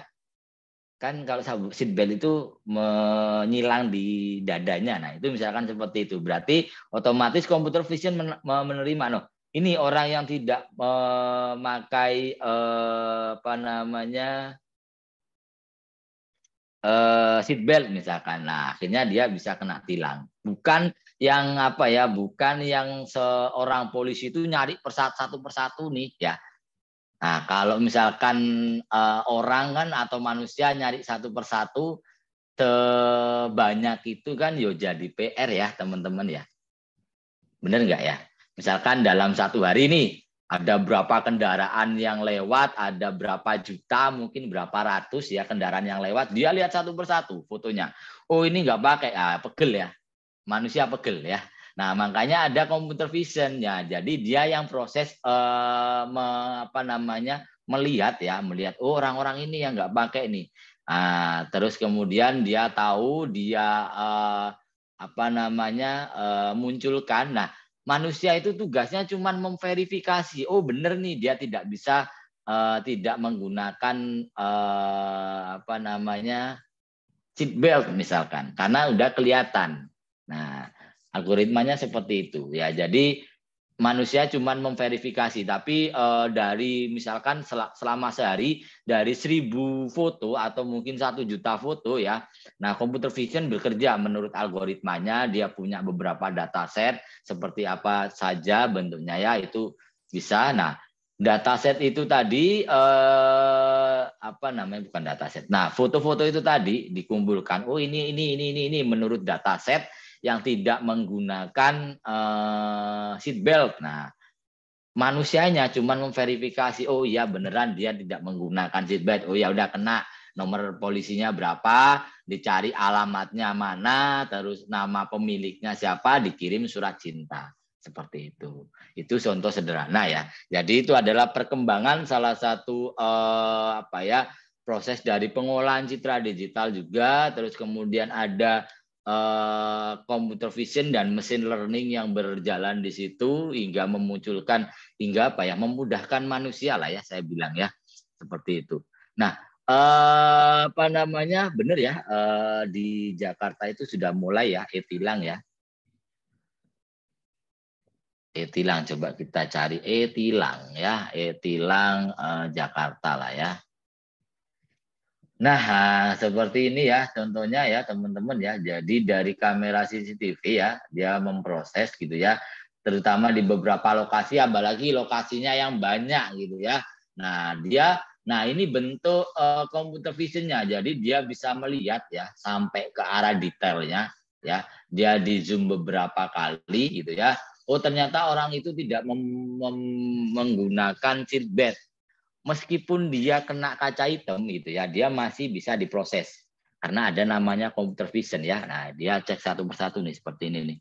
kan kalau sabuk seat belt itu menyilang di dadanya nah itu misalkan seperti itu berarti otomatis komputer vision men menerima no ini orang yang tidak memakai uh, apa namanya uh, seat belt misalkan. Nah, akhirnya dia bisa kena tilang. Bukan yang apa ya, bukan yang seorang polisi itu nyari persatu satu persatu nih ya. Nah, kalau misalkan uh, orang kan atau manusia nyari satu persatu sebanyak itu kan yo jadi PR ya, teman-teman ya. Bener nggak ya? Misalkan dalam satu hari nih ada berapa kendaraan yang lewat, ada berapa juta, mungkin berapa ratus ya kendaraan yang lewat. Dia lihat satu persatu fotonya. Oh ini nggak pakai, ah, pegel ya. Manusia pegel ya. Nah makanya ada computer vision ya. Jadi dia yang proses eh, me, apa namanya melihat ya, melihat oh orang-orang ini yang nggak pakai nih. Nah, terus kemudian dia tahu dia eh, apa namanya eh, munculkan. Nah manusia itu tugasnya cuma memverifikasi oh benar nih dia tidak bisa uh, tidak menggunakan uh, apa namanya seat belt misalkan karena udah kelihatan nah algoritmanya seperti itu ya jadi manusia cuma memverifikasi tapi eh, dari misalkan sel selama sehari dari seribu foto atau mungkin satu juta foto ya nah computer vision bekerja menurut algoritmanya dia punya beberapa data set seperti apa saja bentuknya ya itu bisa nah data set itu tadi eh, apa namanya bukan data set. nah foto-foto itu tadi dikumpulkan oh ini ini ini ini ini menurut set yang tidak menggunakan uh, seat belt. Nah, manusianya cuma memverifikasi oh iya beneran dia tidak menggunakan seat belt. Oh ya udah kena nomor polisinya berapa, dicari alamatnya mana, terus nama pemiliknya siapa, dikirim surat cinta seperti itu. Itu contoh sederhana ya. Jadi itu adalah perkembangan salah satu eh, apa ya proses dari pengolahan citra digital juga. Terus kemudian ada Komputer eh, computer vision dan machine learning yang berjalan di situ hingga memunculkan hingga apa ya memudahkan manusia lah ya saya bilang ya seperti itu. Nah eh, apa namanya benar ya eh, di Jakarta itu sudah mulai ya etilang ya etilang coba kita cari etilang ya etilang Jakarta lah ya Nah, seperti ini ya contohnya ya teman-teman ya. Jadi dari kamera CCTV ya, dia memproses gitu ya, terutama di beberapa lokasi apalagi lokasinya yang banyak gitu ya. Nah, dia nah ini bentuk uh, computer visionnya. Jadi dia bisa melihat ya sampai ke arah detailnya ya. Dia di zoom beberapa kali gitu ya. Oh, ternyata orang itu tidak menggunakan seatbelt meskipun dia kena kaca hitam gitu ya, dia masih bisa diproses karena ada namanya computer vision ya. Nah, dia cek satu persatu nih seperti ini nih.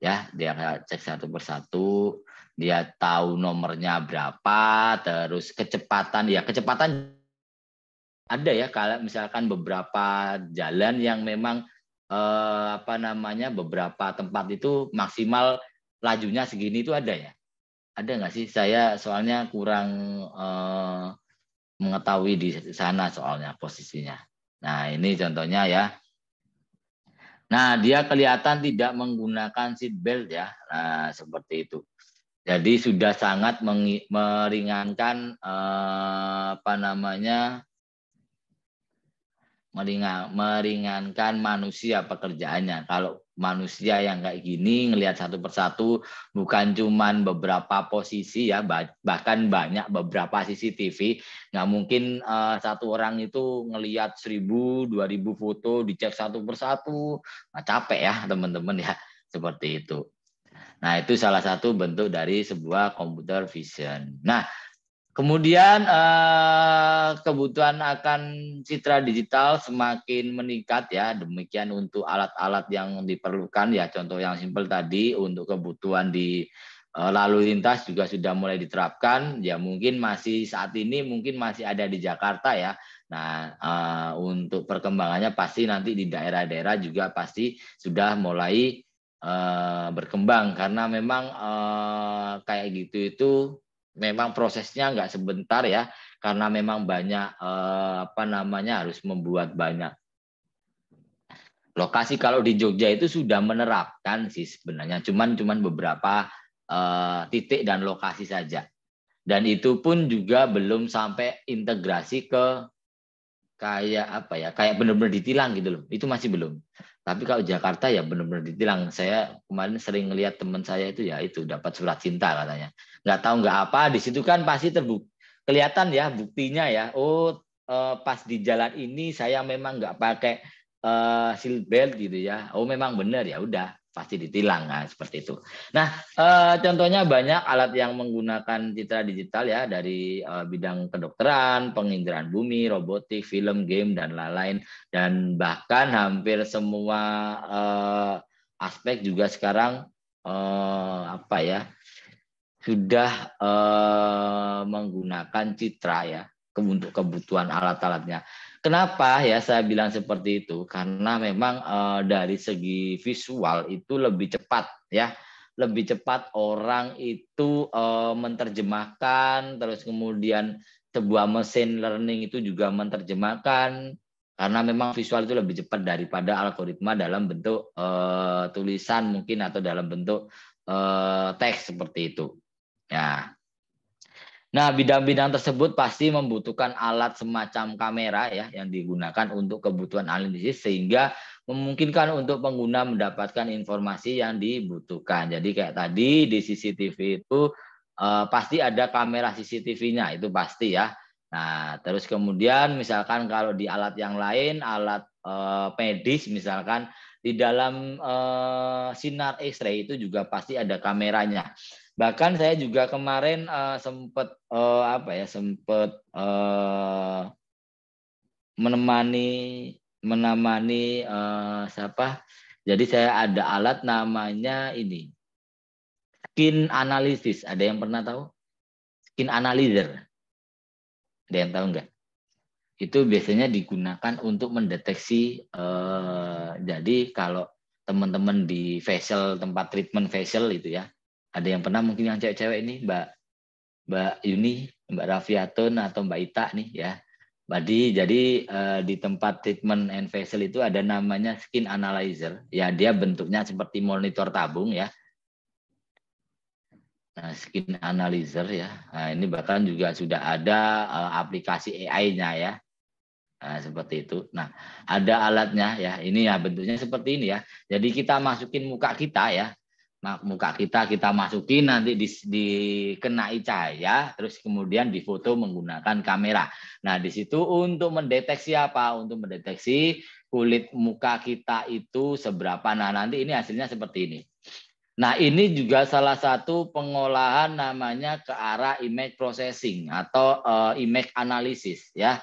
Ya, dia cek satu persatu, dia tahu nomornya berapa, terus kecepatan ya, kecepatan ada ya kalau misalkan beberapa jalan yang memang eh, apa namanya beberapa tempat itu maksimal lajunya segini itu ada ya ada nggak sih saya soalnya kurang eh, mengetahui di sana soalnya posisinya. Nah ini contohnya ya. Nah dia kelihatan tidak menggunakan seat belt ya, nah, seperti itu. Jadi sudah sangat meringankan eh, apa namanya meringankan manusia pekerjaannya. Kalau manusia yang kayak gini ngelihat satu persatu bukan cuman beberapa posisi ya bahkan banyak beberapa CCTV nggak mungkin uh, satu orang itu ngelihat seribu dua ribu foto dicek satu persatu nah, capek ya teman-teman ya seperti itu nah itu salah satu bentuk dari sebuah computer vision nah Kemudian eh, kebutuhan akan citra digital semakin meningkat ya. Demikian untuk alat-alat yang diperlukan ya. Contoh yang simpel tadi untuk kebutuhan di eh, lalu lintas juga sudah mulai diterapkan. Ya mungkin masih saat ini mungkin masih ada di Jakarta ya. Nah eh, untuk perkembangannya pasti nanti di daerah-daerah juga pasti sudah mulai berkembang karena memang kayak gitu itu memang prosesnya nggak sebentar ya karena memang banyak eh, apa namanya harus membuat banyak lokasi kalau di Jogja itu sudah menerapkan sih sebenarnya cuman cuman beberapa eh, titik dan lokasi saja dan itu pun juga belum sampai integrasi ke kayak apa ya kayak benar-benar ditilang gitu loh itu masih belum tapi kalau Jakarta ya benar-benar ditilang saya kemarin sering ngelihat teman saya itu ya itu dapat surat cinta katanya nggak tahu nggak apa di situ kan pasti terbuk kelihatan ya buktinya ya oh eh, pas di jalan ini saya memang nggak pakai eh, seal belt gitu ya oh memang benar ya udah pasti ditilang nah, seperti itu. Nah, eh, contohnya banyak alat yang menggunakan citra digital ya dari eh, bidang kedokteran, penginderaan bumi, robotik, film, game dan lain-lain dan bahkan hampir semua eh, aspek juga sekarang apa ya sudah menggunakan citra ya untuk kebutuhan alat-alatnya. Kenapa ya saya bilang seperti itu? Karena memang uh, dari segi visual itu lebih cepat ya, lebih cepat orang itu uh, menerjemahkan, terus kemudian sebuah mesin learning itu juga menerjemahkan karena memang visual itu lebih cepat daripada algoritma dalam bentuk uh, tulisan mungkin atau dalam bentuk uh, teks seperti itu. Ya. Nah, bidang-bidang tersebut pasti membutuhkan alat semacam kamera ya yang digunakan untuk kebutuhan analisis sehingga memungkinkan untuk pengguna mendapatkan informasi yang dibutuhkan. Jadi kayak tadi di CCTV itu eh, pasti ada kamera CCTV-nya itu pasti ya. Nah, terus kemudian misalkan kalau di alat yang lain, alat eh, medis misalkan di dalam eh, sinar X-ray itu juga pasti ada kameranya. Bahkan saya juga kemarin uh, eh, sempat uh, eh, apa ya sempat uh, eh, menemani menemani uh, siapa? Jadi saya ada alat namanya ini skin analisis. Ada yang pernah tahu? Skin analyzer. Ada yang tahu enggak Itu biasanya digunakan untuk mendeteksi. Uh, jadi kalau teman-teman di facial tempat treatment facial itu ya, ada yang pernah mungkin yang cewek-cewek ini Mbak Mbak Yuni, Mbak Rafiatun atau Mbak Ita nih ya. Jadi jadi eh, di tempat treatment and facial itu ada namanya skin analyzer. Ya dia bentuknya seperti monitor tabung ya. Nah, skin analyzer ya. Nah, ini bahkan juga sudah ada eh, aplikasi AI-nya ya. Nah, seperti itu. Nah, ada alatnya ya. Ini ya bentuknya seperti ini ya. Jadi kita masukin muka kita ya. Nah, muka kita kita masukin nanti di, dikenai cahaya terus kemudian difoto menggunakan kamera. Nah, di situ untuk mendeteksi apa? Untuk mendeteksi kulit muka kita itu seberapa. Nah, nanti ini hasilnya seperti ini. Nah, ini juga salah satu pengolahan namanya ke arah image processing atau uh, image analysis ya.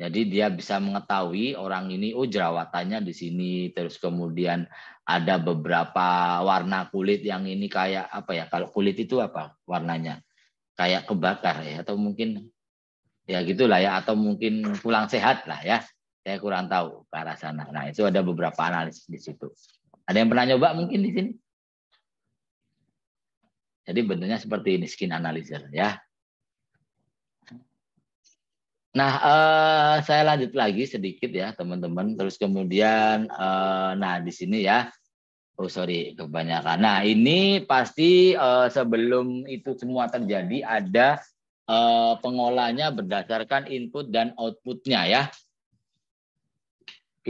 Jadi dia bisa mengetahui orang ini, oh jerawatannya di sini, terus kemudian ada beberapa warna kulit yang ini kayak apa ya? Kalau kulit itu apa warnanya? Kayak kebakar ya, atau mungkin ya gitulah ya, atau mungkin pulang sehat lah ya. Saya kurang tahu ke arah sana. Nah itu ada beberapa analisis di situ. Ada yang pernah nyoba mungkin di sini? Jadi bentuknya seperti ini skin analyzer ya. Nah, uh, saya lanjut lagi sedikit ya, teman-teman. Terus kemudian, uh, nah di sini ya, oh sorry, kebanyakan. Nah, ini pasti uh, sebelum itu semua terjadi ada uh, pengolahnya berdasarkan input dan outputnya ya.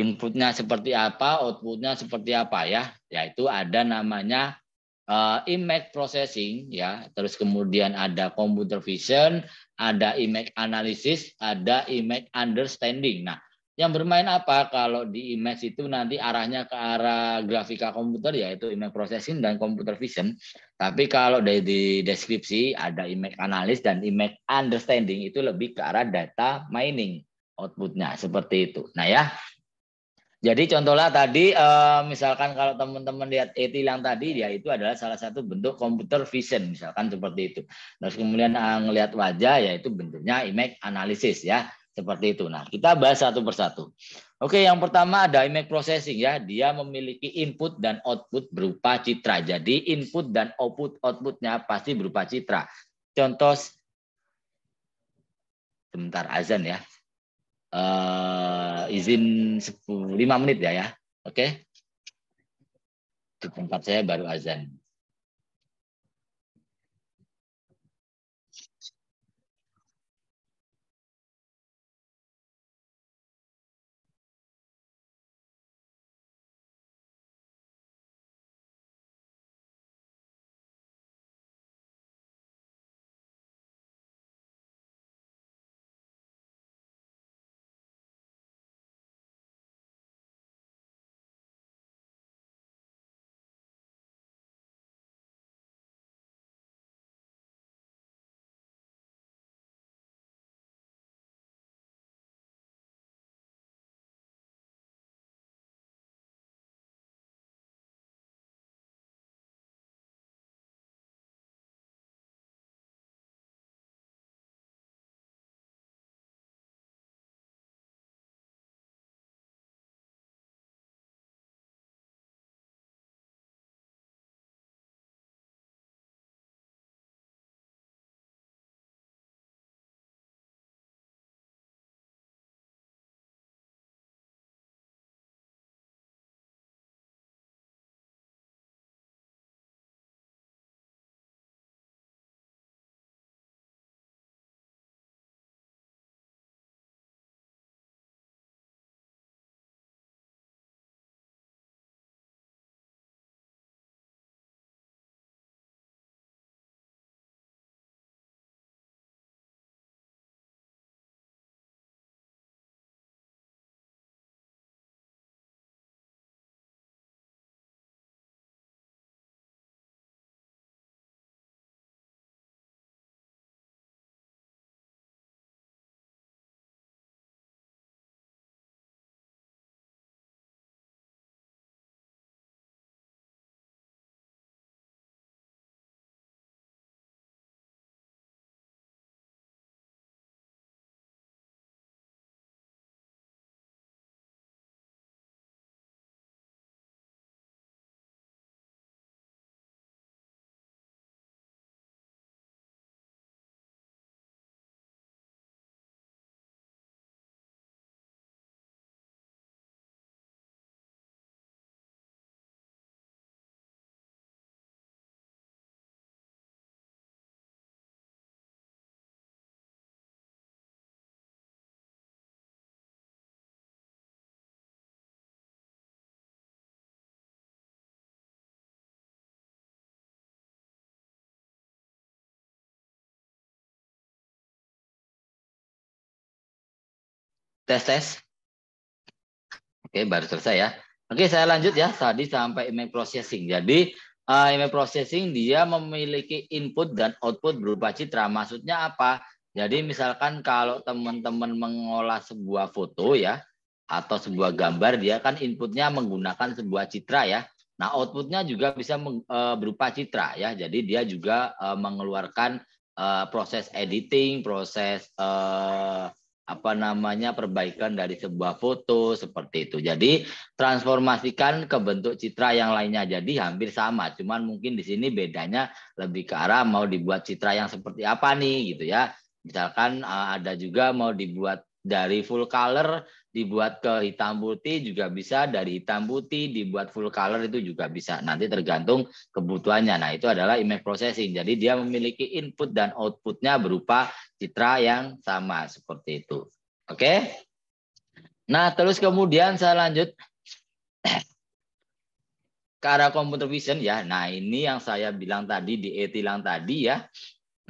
Inputnya seperti apa, outputnya seperti apa ya. Yaitu ada namanya uh, image processing ya terus kemudian ada computer vision ada image analysis, ada image understanding. Nah, yang bermain apa kalau di image itu nanti arahnya ke arah grafika komputer yaitu image processing dan computer vision. Tapi kalau dari di deskripsi ada image analysis dan image understanding itu lebih ke arah data mining outputnya seperti itu. Nah ya, jadi contohlah tadi eh, misalkan kalau teman-teman lihat E.T. yang tadi ya itu adalah salah satu bentuk komputer vision misalkan seperti itu. Terus kemudian melihat eh, wajah ya itu bentuknya image analysis ya seperti itu. Nah, kita bahas satu persatu. Oke, yang pertama ada image processing ya. Dia memiliki input dan output berupa citra. Jadi input dan output outputnya pasti berupa citra. Contoh sebentar azan ya uh, izin 10, 5 menit ya ya. Oke. Okay? Di tempat saya baru azan. tes tes. Oke, baru selesai ya. Oke, saya lanjut ya. Tadi sampai image processing. Jadi uh, eh, image processing dia memiliki input dan output berupa citra. Maksudnya apa? Jadi misalkan kalau teman-teman mengolah sebuah foto ya atau sebuah gambar, dia kan inputnya menggunakan sebuah citra ya. Nah outputnya juga bisa uh, berupa citra ya. Jadi dia juga uh, mengeluarkan uh, proses editing, proses uh, apa namanya perbaikan dari sebuah foto seperti itu. Jadi transformasikan ke bentuk citra yang lainnya. Jadi hampir sama, cuman mungkin di sini bedanya lebih ke arah mau dibuat citra yang seperti apa nih gitu ya. Misalkan eh, ada juga mau dibuat dari full color dibuat ke hitam putih juga bisa, dari hitam putih dibuat full color itu juga bisa. Nanti tergantung kebutuhannya. Nah, itu adalah image processing. Jadi dia memiliki input dan outputnya berupa citra yang sama seperti itu. Oke? Nah, terus kemudian saya lanjut ke arah computer vision ya. Nah, ini yang saya bilang tadi di etilang tadi ya.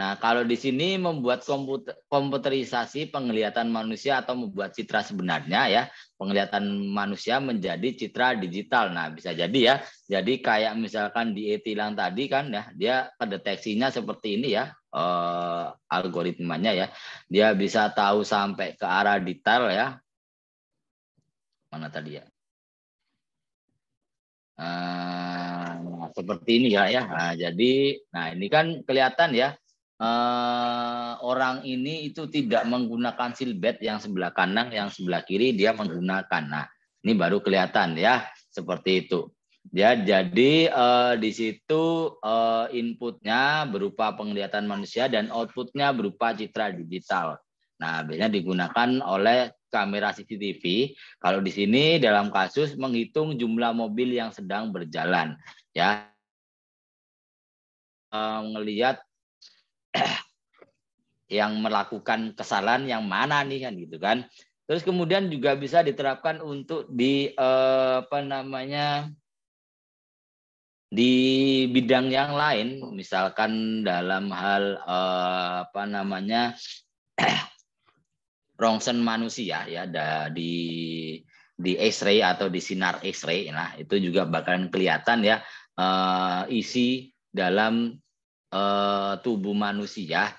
Nah, kalau di sini membuat komputer, komputerisasi penglihatan manusia atau membuat citra sebenarnya ya, penglihatan manusia menjadi citra digital. Nah, bisa jadi ya. Jadi kayak misalkan di etilang tadi kan ya, dia kedeteksinya seperti ini ya, eh, algoritmanya ya. Dia bisa tahu sampai ke arah detail ya. Mana tadi ya? nah, seperti ini ya ya. Nah, jadi nah ini kan kelihatan ya uh, orang ini itu tidak menggunakan silbet yang sebelah kanan, yang sebelah kiri dia menggunakan. Nah, ini baru kelihatan ya seperti itu. Ya, jadi uh, di situ uh, inputnya berupa penglihatan manusia dan outputnya berupa citra digital. Nah, biasanya digunakan oleh kamera CCTV. Kalau di sini dalam kasus menghitung jumlah mobil yang sedang berjalan, ya melihat yang melakukan kesalahan yang mana nih kan gitu kan. Terus kemudian juga bisa diterapkan untuk di eh, apa namanya di bidang yang lain, misalkan dalam hal eh, apa namanya rongsen manusia ya di di X-ray atau di sinar X-ray nah itu juga bakalan kelihatan ya eh, isi dalam eh, tubuh manusia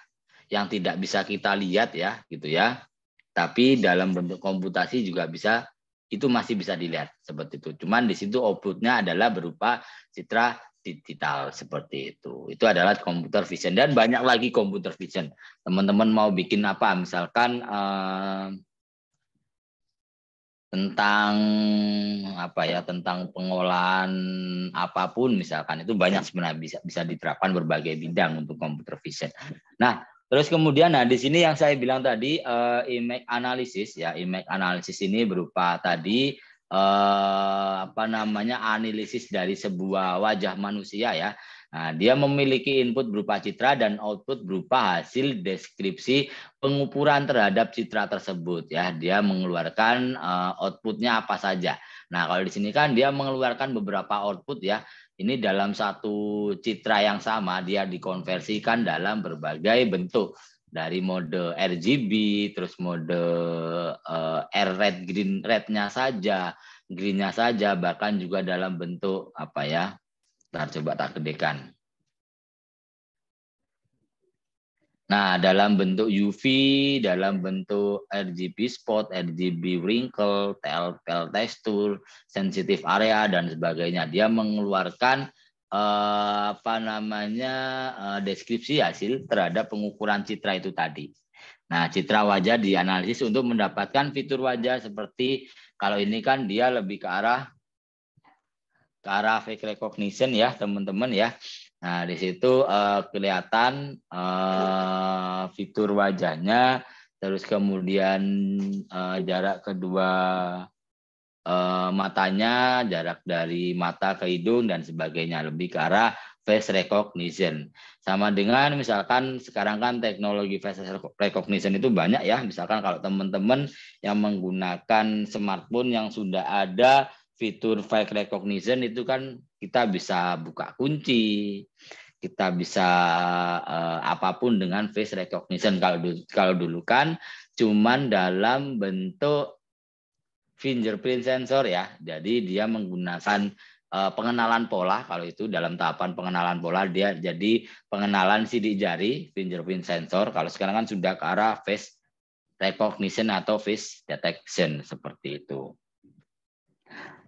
yang tidak bisa kita lihat ya gitu ya tapi dalam bentuk komputasi juga bisa itu masih bisa dilihat seperti itu cuman di situ outputnya adalah berupa citra digital seperti itu itu adalah komputer vision dan banyak lagi komputer vision teman-teman mau bikin apa misalkan eh, tentang apa ya tentang pengolahan apapun misalkan itu banyak sebenarnya bisa bisa diterapkan berbagai bidang untuk computer vision. Nah terus kemudian nah di sini yang saya bilang tadi uh, image analysis ya image analysis ini berupa tadi uh, apa namanya analisis dari sebuah wajah manusia ya Nah, dia memiliki input berupa citra dan output berupa hasil deskripsi pengukuran terhadap citra tersebut ya. Dia mengeluarkan uh, outputnya apa saja. Nah, kalau di sini kan dia mengeluarkan beberapa output ya. Ini dalam satu citra yang sama dia dikonversikan dalam berbagai bentuk dari mode RGB, terus mode uh, R red green rednya saja, greennya saja, bahkan juga dalam bentuk apa ya Ntar coba tak gedekan. Nah, dalam bentuk UV, dalam bentuk RGB spot, RGB wrinkle, tel texture, sensitive area dan sebagainya. Dia mengeluarkan eh, apa namanya eh, deskripsi hasil terhadap pengukuran citra itu tadi. Nah, citra wajah dianalisis untuk mendapatkan fitur wajah seperti kalau ini kan dia lebih ke arah ke arah fake recognition ya teman-teman ya. Nah di situ uh, kelihatan uh, fitur wajahnya, terus kemudian uh, jarak kedua uh, matanya, jarak dari mata ke hidung dan sebagainya lebih ke arah face recognition. Sama dengan misalkan sekarang kan teknologi face recognition itu banyak ya. Misalkan kalau teman-teman yang menggunakan smartphone yang sudah ada fitur face recognition itu kan kita bisa buka kunci, kita bisa uh, apapun dengan face recognition kalau kalau dulu kan cuman dalam bentuk fingerprint sensor ya. Jadi dia menggunakan uh, pengenalan pola kalau itu dalam tahapan pengenalan pola dia jadi pengenalan sidik jari fingerprint sensor. Kalau sekarang kan sudah ke arah face recognition atau face detection seperti itu.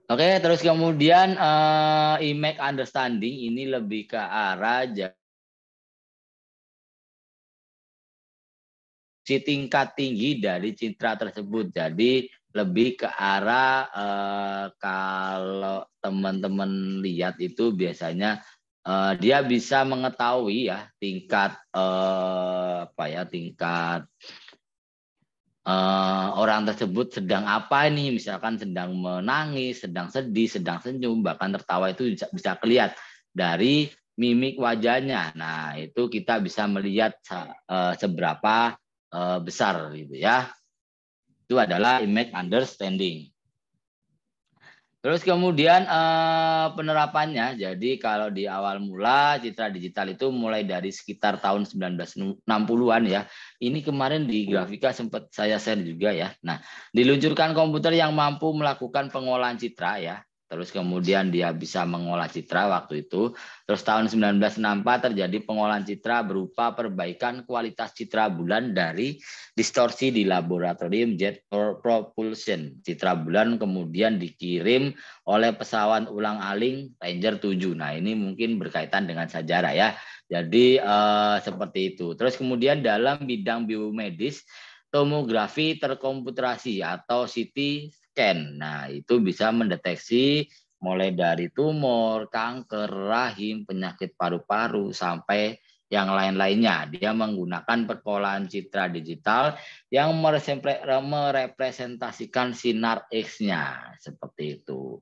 Oke, okay, terus kemudian uh, image understanding ini lebih ke arah si tingkat tinggi dari citra tersebut. Jadi lebih ke arah uh, kalau teman-teman lihat itu biasanya uh, dia bisa mengetahui ya tingkat uh, apa ya tingkat uh, orang tersebut sedang apa ini? misalkan sedang menangis, sedang sedih, sedang senyum, bahkan tertawa itu bisa, bisa kelihatan dari mimik wajahnya. Nah, itu kita bisa melihat uh, seberapa uh, besar gitu ya. Itu adalah image understanding. Terus kemudian eh, penerapannya, jadi kalau di awal mula citra digital itu mulai dari sekitar tahun 1960-an ya. Ini kemarin di iya. grafika sempat saya share juga ya. Nah, diluncurkan komputer yang mampu melakukan pengolahan citra ya. Terus kemudian dia bisa mengolah citra waktu itu. Terus tahun 1964 terjadi pengolahan citra berupa perbaikan kualitas citra bulan dari distorsi di laboratorium jet propulsion. Citra bulan kemudian dikirim oleh pesawat ulang-aling Ranger 7. Nah, ini mungkin berkaitan dengan sejarah ya. Jadi eh, seperti itu. Terus kemudian dalam bidang biomedis tomografi terkomputerasi atau CT scan. Nah, itu bisa mendeteksi mulai dari tumor, kanker, rahim, penyakit paru-paru sampai yang lain-lainnya. Dia menggunakan perpolaan citra digital yang merepresentasikan sinar X-nya seperti itu.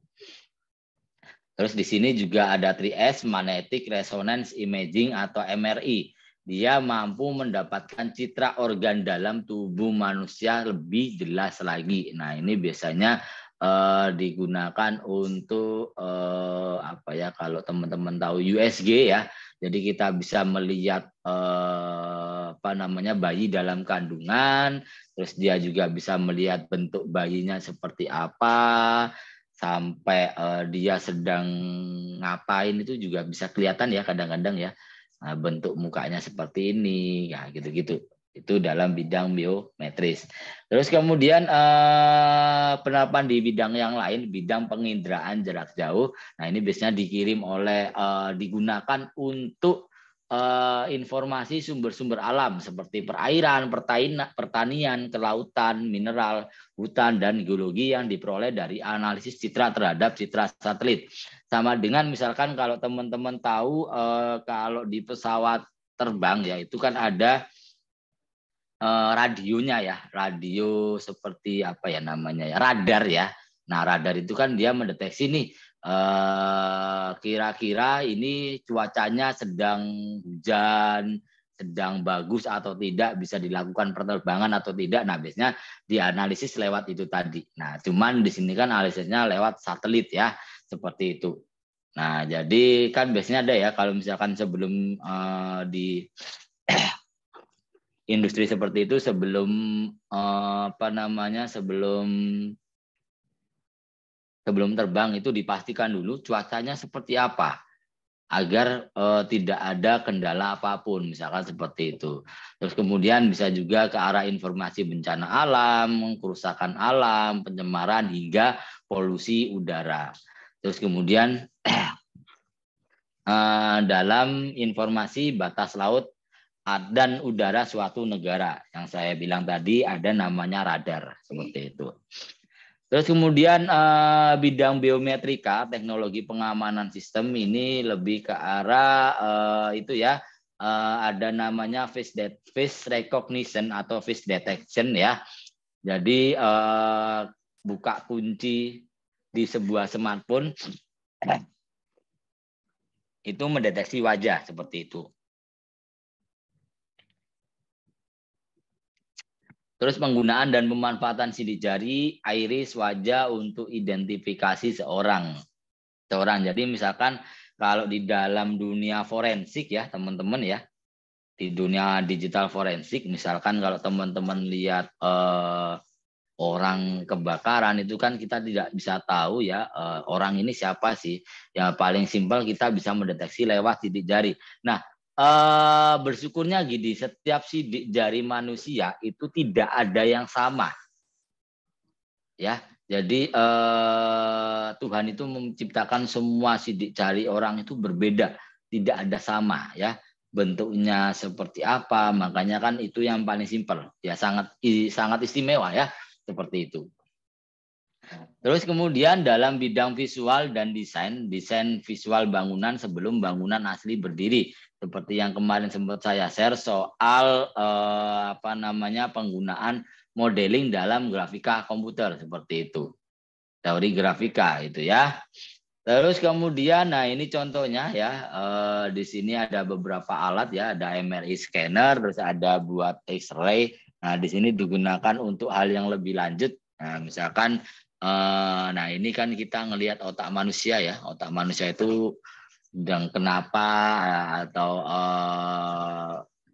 Terus di sini juga ada 3S magnetic resonance imaging atau MRI dia mampu mendapatkan citra organ dalam tubuh manusia lebih jelas lagi. Nah, ini biasanya uh, digunakan untuk uh, apa ya kalau teman-teman tahu USG ya. Jadi kita bisa melihat uh, apa namanya bayi dalam kandungan, terus dia juga bisa melihat bentuk bayinya seperti apa, sampai uh, dia sedang ngapain itu juga bisa kelihatan ya kadang-kadang ya nah, bentuk mukanya seperti ini, ya gitu-gitu. Itu dalam bidang biometris. Terus kemudian eh, ah, penerapan di bidang yang lain, bidang penginderaan jarak jauh. Nah ini biasanya dikirim oleh eh, digunakan untuk Eh, informasi sumber-sumber alam seperti perairan, pertanian, kelautan, mineral, hutan dan geologi yang diperoleh dari analisis citra terhadap citra satelit. Sama dengan misalkan kalau teman-teman tahu eh, kalau di pesawat terbang ya itu kan ada eh, radionya ya, radio seperti apa ya namanya ya, radar ya. Nah, radar itu kan dia mendeteksi nih Eh, kira-kira ini cuacanya sedang hujan, sedang bagus atau tidak, bisa dilakukan penerbangan atau tidak. Nah, biasanya dianalisis lewat itu tadi. Nah, cuman di sini kan analisisnya lewat satelit ya, seperti itu. Nah, jadi kan biasanya ada ya kalau misalkan sebelum uh, di industri seperti itu sebelum uh, apa namanya sebelum sebelum terbang itu dipastikan dulu cuacanya seperti apa agar e, tidak ada kendala apapun misalkan seperti itu. Terus kemudian bisa juga ke arah informasi bencana alam, kerusakan alam, pencemaran hingga polusi udara. Terus kemudian eh, dalam informasi batas laut dan udara suatu negara yang saya bilang tadi ada namanya radar seperti itu. Terus kemudian uh, bidang biometrika, teknologi pengamanan sistem ini lebih ke arah uh, itu ya, uh, ada namanya face de- face recognition atau face detection ya. Jadi uh, buka kunci di sebuah smartphone itu mendeteksi wajah seperti itu. Terus penggunaan dan pemanfaatan sidik jari, iris, wajah untuk identifikasi seorang. Seorang. Jadi misalkan kalau di dalam dunia forensik ya, teman-teman ya. Di dunia digital forensik misalkan kalau teman-teman lihat eh, orang kebakaran itu kan kita tidak bisa tahu ya eh, orang ini siapa sih. Ya paling simpel kita bisa mendeteksi lewat sidik jari. Nah, uh, bersyukurnya gini, setiap sidik jari manusia itu tidak ada yang sama. Ya, jadi uh, Tuhan itu menciptakan semua sidik jari orang itu berbeda, tidak ada sama ya. Bentuknya seperti apa, makanya kan itu yang paling simpel. Ya sangat sangat istimewa ya, seperti itu. Terus kemudian dalam bidang visual dan desain, desain visual bangunan sebelum bangunan asli berdiri seperti yang kemarin sempat saya share soal eh, apa namanya penggunaan modeling dalam grafika komputer seperti itu teori grafika itu ya terus kemudian nah ini contohnya ya eh, di sini ada beberapa alat ya ada MRI scanner terus ada buat X-ray nah di sini digunakan untuk hal yang lebih lanjut nah misalkan eh, nah ini kan kita ngelihat otak manusia ya otak manusia itu dan kenapa eh, atau uh,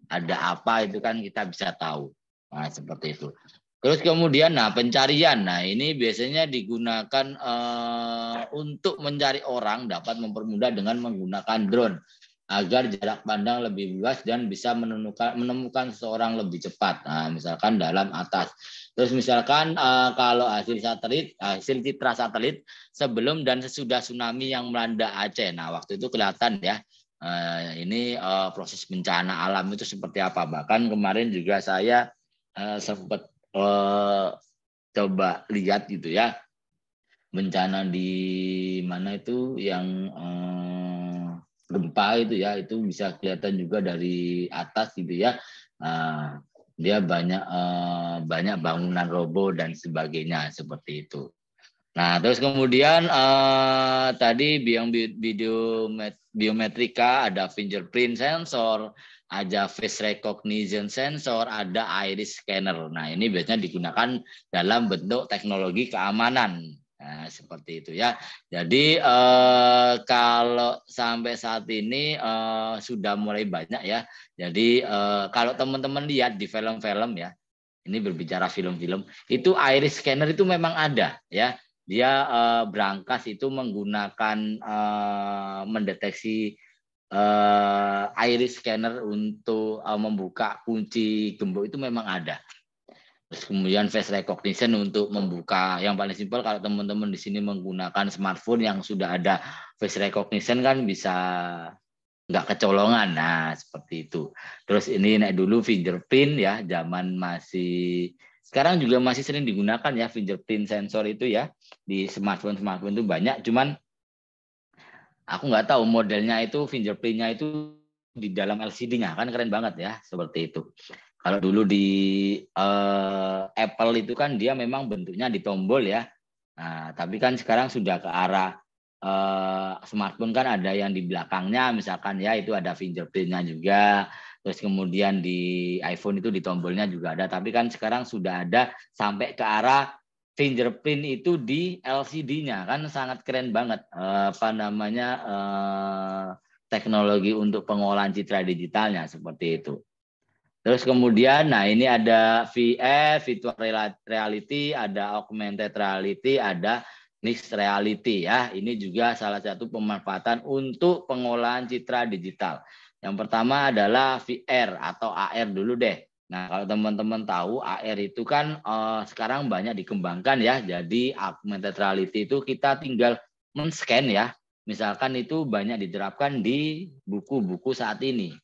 ada apa itu kan kita bisa tahu. Nah, seperti itu. Terus kemudian nah pencarian. Nah, ini biasanya digunakan uh, untuk mencari orang dapat mempermudah dengan menggunakan drone agar jarak pandang lebih luas dan bisa menemukan menemukan seseorang lebih cepat. Nah, misalkan dalam atas Terus misalkan uh, kalau hasil satelit, hasil citra satelit sebelum dan sesudah tsunami yang melanda Aceh. Nah, waktu itu kelihatan ya uh, ini uh, proses bencana alam itu seperti apa. Bahkan kemarin juga saya uh, sempat uh, coba lihat gitu ya bencana di mana itu yang uh, gempa itu ya itu bisa kelihatan juga dari atas gitu ya. Uh, dia banyak uh, banyak bangunan robo dan sebagainya seperti itu. Nah, terus kemudian uh, tadi biang video biometrika ada fingerprint sensor, ada face recognition sensor, ada iris scanner. Nah, ini biasanya digunakan dalam bentuk teknologi keamanan Nah, seperti itu ya. Jadi eh, kalau sampai saat ini eh, sudah mulai banyak ya. Jadi eh, kalau teman-teman lihat di film-film ya, ini berbicara film-film, itu iris scanner itu memang ada ya. Dia eh, berangkas itu menggunakan eh, mendeteksi eh, iris scanner untuk eh, membuka kunci gembok itu memang ada. Terus kemudian face recognition untuk membuka. Yang paling simpel kalau teman-teman di sini menggunakan smartphone yang sudah ada face recognition kan bisa nggak kecolongan. Nah, seperti itu. Terus ini naik dulu fingerprint ya, zaman masih sekarang juga masih sering digunakan ya fingerprint sensor itu ya di smartphone-smartphone itu banyak. Cuman aku nggak tahu modelnya itu fingerprintnya itu di dalam LCD-nya kan keren banget ya seperti itu. Kalau dulu di uh, Apple itu kan dia memang bentuknya di tombol ya. Nah, tapi kan sekarang sudah ke arah uh, smartphone kan ada yang di belakangnya misalkan ya itu ada fingerprintnya juga. Terus kemudian di iPhone itu di tombolnya juga ada. Tapi kan sekarang sudah ada sampai ke arah fingerprint itu di LCD-nya kan sangat keren banget uh, apa namanya uh, teknologi untuk pengolahan citra digitalnya seperti itu. Terus kemudian, nah ini ada VR, virtual reality, ada augmented reality, ada mixed reality ya. Ini juga salah satu pemanfaatan untuk pengolahan citra digital. Yang pertama adalah VR atau AR dulu deh. Nah, kalau teman-teman tahu AR itu kan eh, sekarang banyak dikembangkan ya. Jadi augmented reality itu kita tinggal men-scan ya. Misalkan itu banyak diterapkan di buku-buku saat ini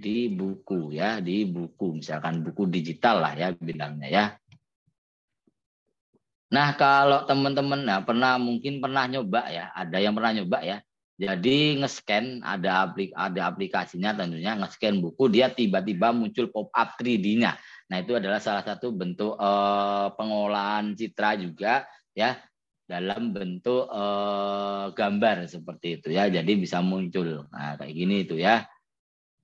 di buku ya, di buku misalkan buku digital lah ya bilangnya ya. Nah, kalau teman-teman nah, pernah mungkin pernah nyoba ya, ada yang pernah nyoba ya. Jadi nge-scan ada aplik ada aplikasinya tentunya nge-scan buku dia tiba-tiba muncul pop up 3D-nya. Nah, itu adalah salah satu bentuk eh, pengolahan citra juga ya dalam bentuk eh, gambar seperti itu ya. Jadi bisa muncul. Nah, kayak gini itu ya.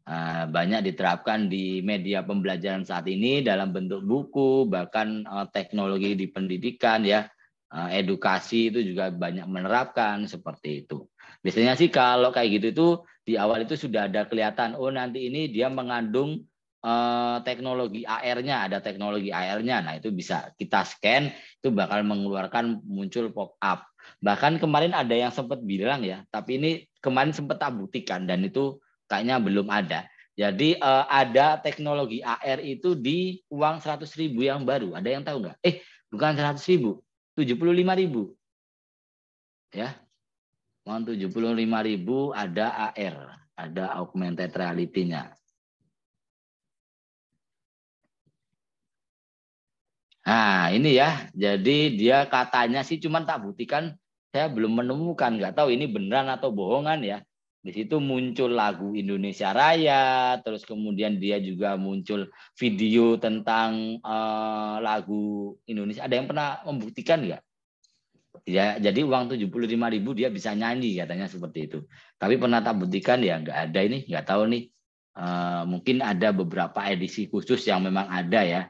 Ah, banyak diterapkan di media pembelajaran saat ini dalam bentuk buku bahkan eh, teknologi di pendidikan ya ah, edukasi itu juga banyak menerapkan seperti itu biasanya sih kalau kayak gitu itu di awal itu sudah ada kelihatan oh nanti ini dia mengandung eh, teknologi AR-nya ada teknologi AR-nya nah itu bisa kita scan itu bakal mengeluarkan muncul pop up bahkan kemarin ada yang sempat bilang ya tapi ini kemarin sempat tak buktikan dan itu kayaknya belum ada. Jadi uh, ada teknologi AR itu di uang 100 ribu yang baru. Ada yang tahu nggak? Eh, bukan 100 ribu, 75 ribu. Ya, uang 75 ribu ada AR, ada augmented reality-nya. Nah, ini ya. Jadi dia katanya sih cuman tak buktikan saya belum menemukan, nggak tahu ini beneran atau bohongan ya. Di situ muncul lagu Indonesia Raya, terus kemudian dia juga muncul video tentang uh, lagu Indonesia. Ada yang pernah membuktikan nggak? Ya, jadi uang ribu dia bisa nyanyi katanya seperti itu. Tapi pernah tak buktikan ya nggak ada ini, nggak tahu nih. Uh, mungkin ada beberapa edisi khusus yang memang ada ya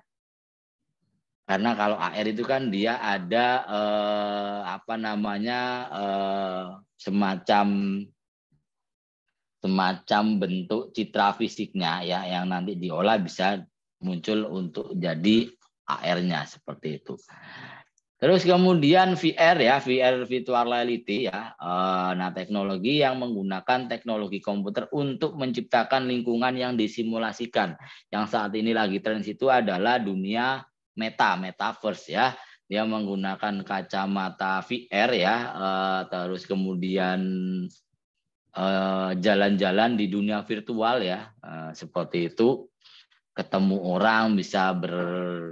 karena kalau AR itu kan dia ada uh, apa namanya uh, semacam semacam bentuk citra fisiknya ya yang nanti diolah bisa muncul untuk jadi AR-nya seperti itu. Terus kemudian VR ya, VR virtual reality ya. Eh, nah, teknologi yang menggunakan teknologi komputer untuk menciptakan lingkungan yang disimulasikan. Yang saat ini lagi tren itu adalah dunia meta, metaverse ya. Dia menggunakan kacamata VR ya, eh, terus kemudian Eh, jalan-jalan di dunia virtual ya eh, seperti itu ketemu orang bisa ber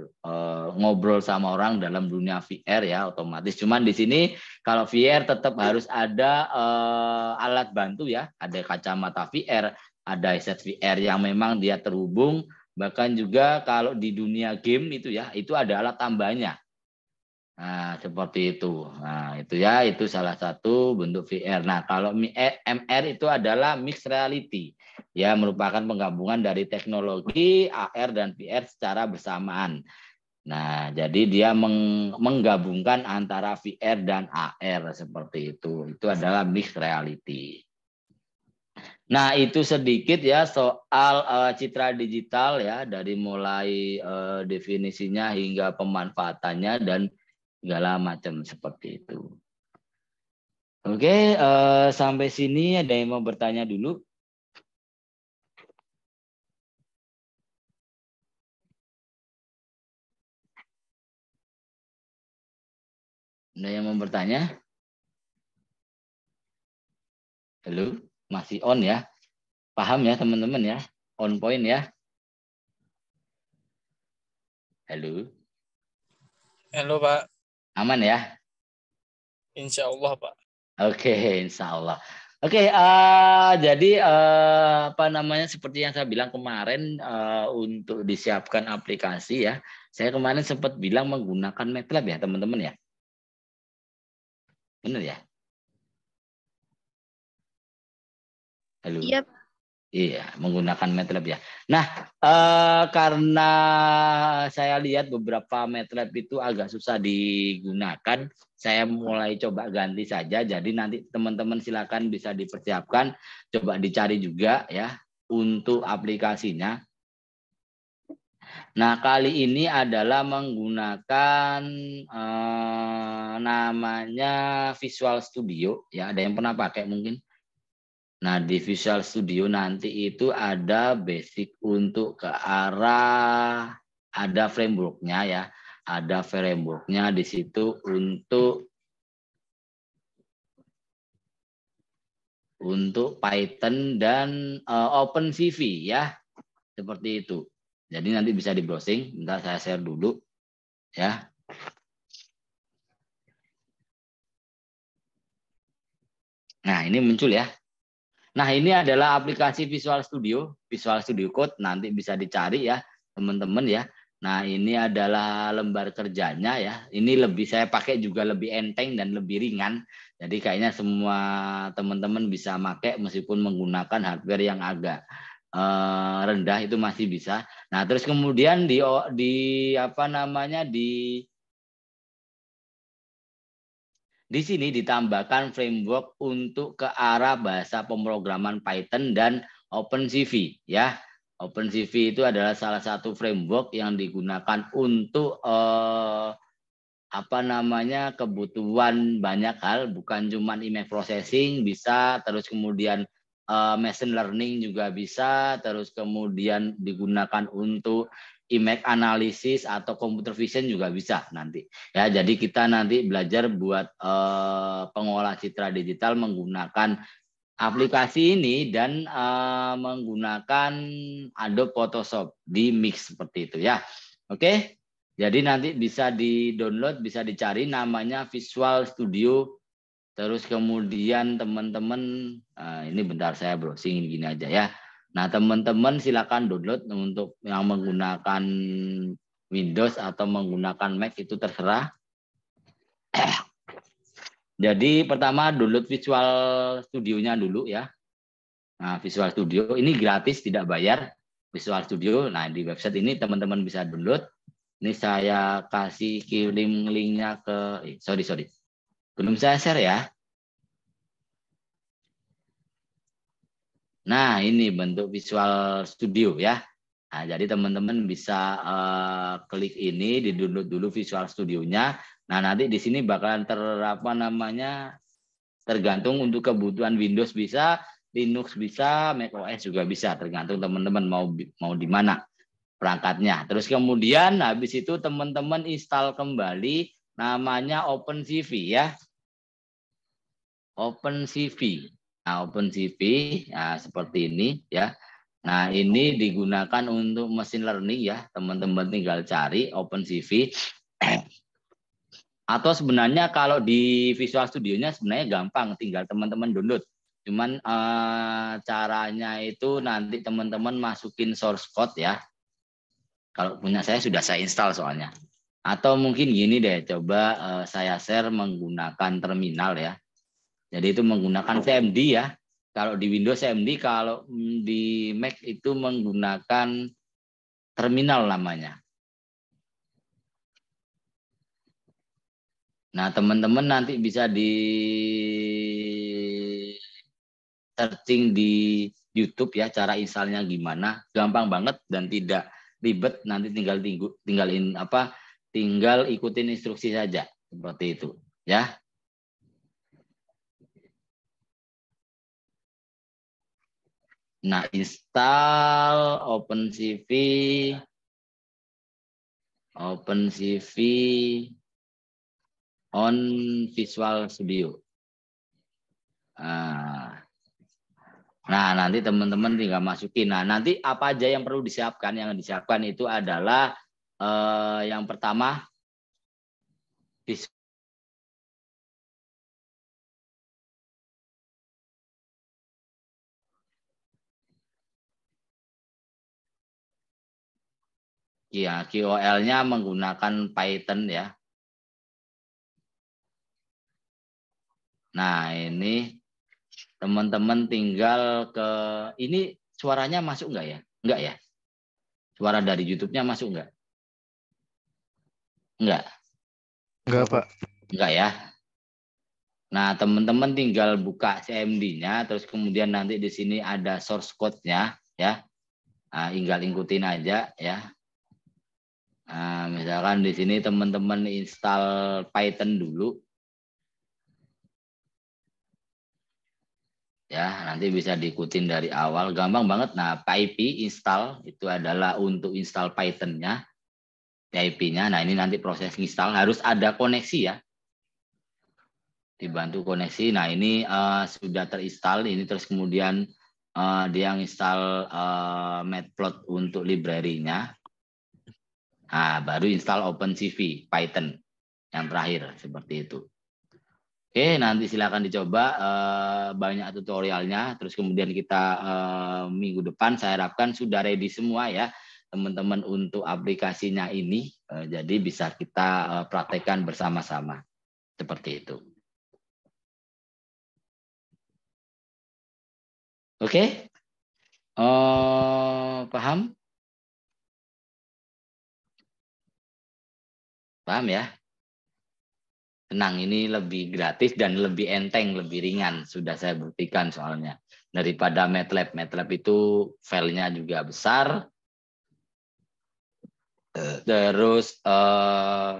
eh, ngobrol sama orang dalam dunia VR ya otomatis cuman di sini kalau VR tetap harus ada alat bantu ya ada kacamata VR ada headset VR yang memang dia terhubung bahkan juga kalau di dunia game itu ya itu ada alat tambahnya Nah, seperti itu. Nah, itu ya, itu salah satu bentuk VR. Nah, kalau MR eh, itu adalah mixed reality. Ya, merupakan penggabungan dari teknologi AR dan VR secara bersamaan. Nah, jadi dia menggabungkan antara VR dan AR seperti itu. Itu adalah mixed reality. Nah, itu sedikit ya soal uh, citra digital ya dari mulai uh, definisinya hingga pemanfaatannya dan segala macam seperti itu. Oke, eh, sampai sini ada yang mau bertanya dulu? Ada yang mau bertanya? Halo, masih on ya? Paham ya teman-teman ya? On point ya? Halo. Halo Pak. Aman ya? Insya Allah, Pak. Oke, okay, insya Allah. Oke, okay, uh, eh, jadi uh, apa namanya seperti yang saya bilang kemarin uh, untuk disiapkan aplikasi ya. Saya kemarin sempat bilang menggunakan MATLAB ya teman-teman ya. Benar ya? Halo. Iya. Yep. Iya, menggunakan MATLAB ya. Nah, eh, karena saya lihat beberapa MATLAB itu agak susah digunakan, saya mulai coba ganti saja. Jadi nanti teman-teman silakan bisa dipersiapkan, coba dicari juga ya untuk aplikasinya. Nah, kali ini adalah menggunakan eh, namanya Visual Studio. Ya, ada yang pernah pakai mungkin? Nah, di Visual Studio nanti itu ada basic untuk ke arah ada frameworknya ya, ada frameworknya di situ untuk untuk Python dan uh, OpenCV ya, seperti itu. Jadi nanti bisa di browsing. Bentar saya share dulu ya. Nah, ini muncul ya. Nah, ini adalah aplikasi Visual Studio, Visual Studio Code nanti bisa dicari ya, teman-teman ya. Nah, ini adalah lembar kerjanya ya. Ini lebih saya pakai juga lebih enteng dan lebih ringan. Jadi kayaknya semua teman-teman bisa pakai meskipun menggunakan hardware yang agak eh, rendah itu masih bisa. Nah, terus kemudian di di apa namanya di di sini ditambahkan framework untuk ke arah bahasa pemrograman Python dan OpenCV ya. OpenCV itu adalah salah satu framework yang digunakan untuk eh, apa namanya kebutuhan banyak hal, bukan cuma image processing bisa, terus kemudian eh, machine learning juga bisa, terus kemudian digunakan untuk image analysis atau computer vision juga bisa nanti ya jadi kita nanti belajar buat uh, pengolah citra digital menggunakan aplikasi ini dan uh, menggunakan Adobe Photoshop di mix seperti itu ya oke jadi nanti bisa di download bisa dicari namanya Visual Studio terus kemudian teman-teman uh, ini bentar saya browsing gini aja ya Nah, teman-teman silakan download untuk yang menggunakan Windows atau menggunakan Mac itu terserah. Jadi pertama download Visual Studio-nya dulu ya. Nah, Visual Studio ini gratis tidak bayar. Visual Studio. Nah, di website ini teman-teman bisa download. Ini saya kasih kirim nya ke, eh, sorry sorry, belum saya share ya. Nah, ini bentuk Visual Studio ya. Nah, jadi teman-teman bisa uh, klik ini, didownload dulu Visual Studionya Nah, nanti di sini bakalan ter apa namanya? tergantung untuk kebutuhan Windows bisa, Linux bisa, macOS juga bisa, tergantung teman-teman mau mau di mana perangkatnya. Terus kemudian habis itu teman-teman install kembali namanya OpenCV ya. OpenCV. Nah, CV ya, seperti ini ya. Nah, ini digunakan untuk mesin learning ya. Teman-teman tinggal cari Open CV Atau sebenarnya kalau di Visual Studio-nya sebenarnya gampang, tinggal teman-teman download. Cuman eh, caranya itu nanti teman-teman masukin source code ya. Kalau punya saya sudah saya install soalnya. Atau mungkin gini deh, coba eh, saya share menggunakan terminal ya. Jadi itu menggunakan CMD ya. Kalau di Windows CMD, kalau mm, di Mac itu menggunakan terminal namanya. Nah, teman-teman nanti bisa di searching di YouTube ya cara installnya gimana, gampang banget dan tidak ribet. Nanti tinggal tinggalin apa? Tinggal ikutin instruksi saja seperti itu, ya. Nah, install OpenCV OpenCV on Visual Studio. Ah. Nah, nanti teman-teman tinggal masukin. Nah, nanti apa aja yang perlu disiapkan? Yang disiapkan itu adalah eh, yang pertama visual ya QOL-nya menggunakan Python ya. Nah ini teman-teman tinggal ke ini suaranya masuk nggak ya? Nggak ya? Suara dari YouTube-nya masuk nggak? Nggak. Nggak pak. Nggak ya. Nah teman-teman tinggal buka CMD-nya, terus kemudian nanti di sini ada source code-nya ya. Nah, tinggal ikutin aja ya. Nah, misalkan di sini teman-teman install Python dulu. Ya, nanti bisa diikutin dari awal. Gampang banget. Nah, pip install itu adalah untuk install Python-nya. PIP-nya. Nah, ini nanti proses install harus ada koneksi ya. Dibantu koneksi. Nah, ini uh, sudah terinstall. Ini terus kemudian uh, dia install uh, eh, matplot untuk library-nya Nah, baru install OpenCV Python yang terakhir seperti itu. Oke, nanti silakan dicoba eh, banyak tutorialnya. Terus kemudian kita eh, minggu depan saya harapkan sudah ready semua ya teman-teman untuk aplikasinya ini. Eh, jadi bisa kita praktekkan bersama-sama seperti itu. Oke, paham? Paham ya? Tenang, ini lebih gratis dan lebih enteng, lebih ringan. Sudah saya buktikan soalnya. Daripada MATLAB. MATLAB itu filenya juga besar. Terus, eh,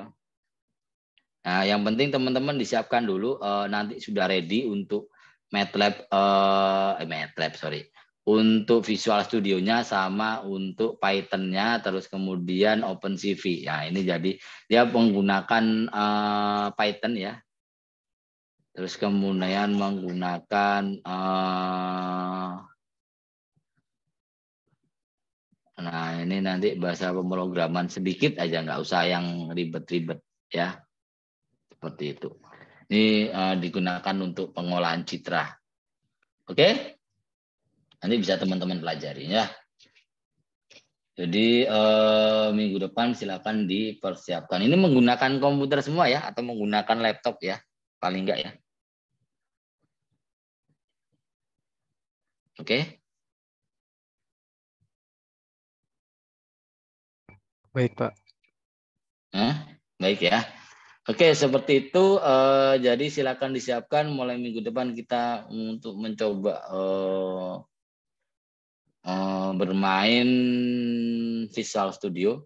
nah yang penting teman-teman disiapkan dulu. Eh, nanti sudah ready untuk MATLAB, eh, eh MATLAB sorry, untuk Visual Studionya sama untuk Python-nya terus kemudian OpenCV. Ya, ini jadi dia menggunakan uh, Python ya. Terus kemudian menggunakan uh, Nah, ini nanti bahasa pemrograman sedikit aja nggak usah yang ribet-ribet ya. Seperti itu. Ini uh, digunakan untuk pengolahan citra. Oke? Okay? Nanti bisa teman-teman pelajari ya. Jadi eh, minggu depan silakan dipersiapkan. Ini menggunakan komputer semua ya atau menggunakan laptop ya paling enggak ya. Oke. Okay. Baik Pak. Nah, baik ya. Oke, seperti itu. Eh, jadi silakan disiapkan mulai minggu depan kita untuk mencoba eh, Eh, bermain Visual Studio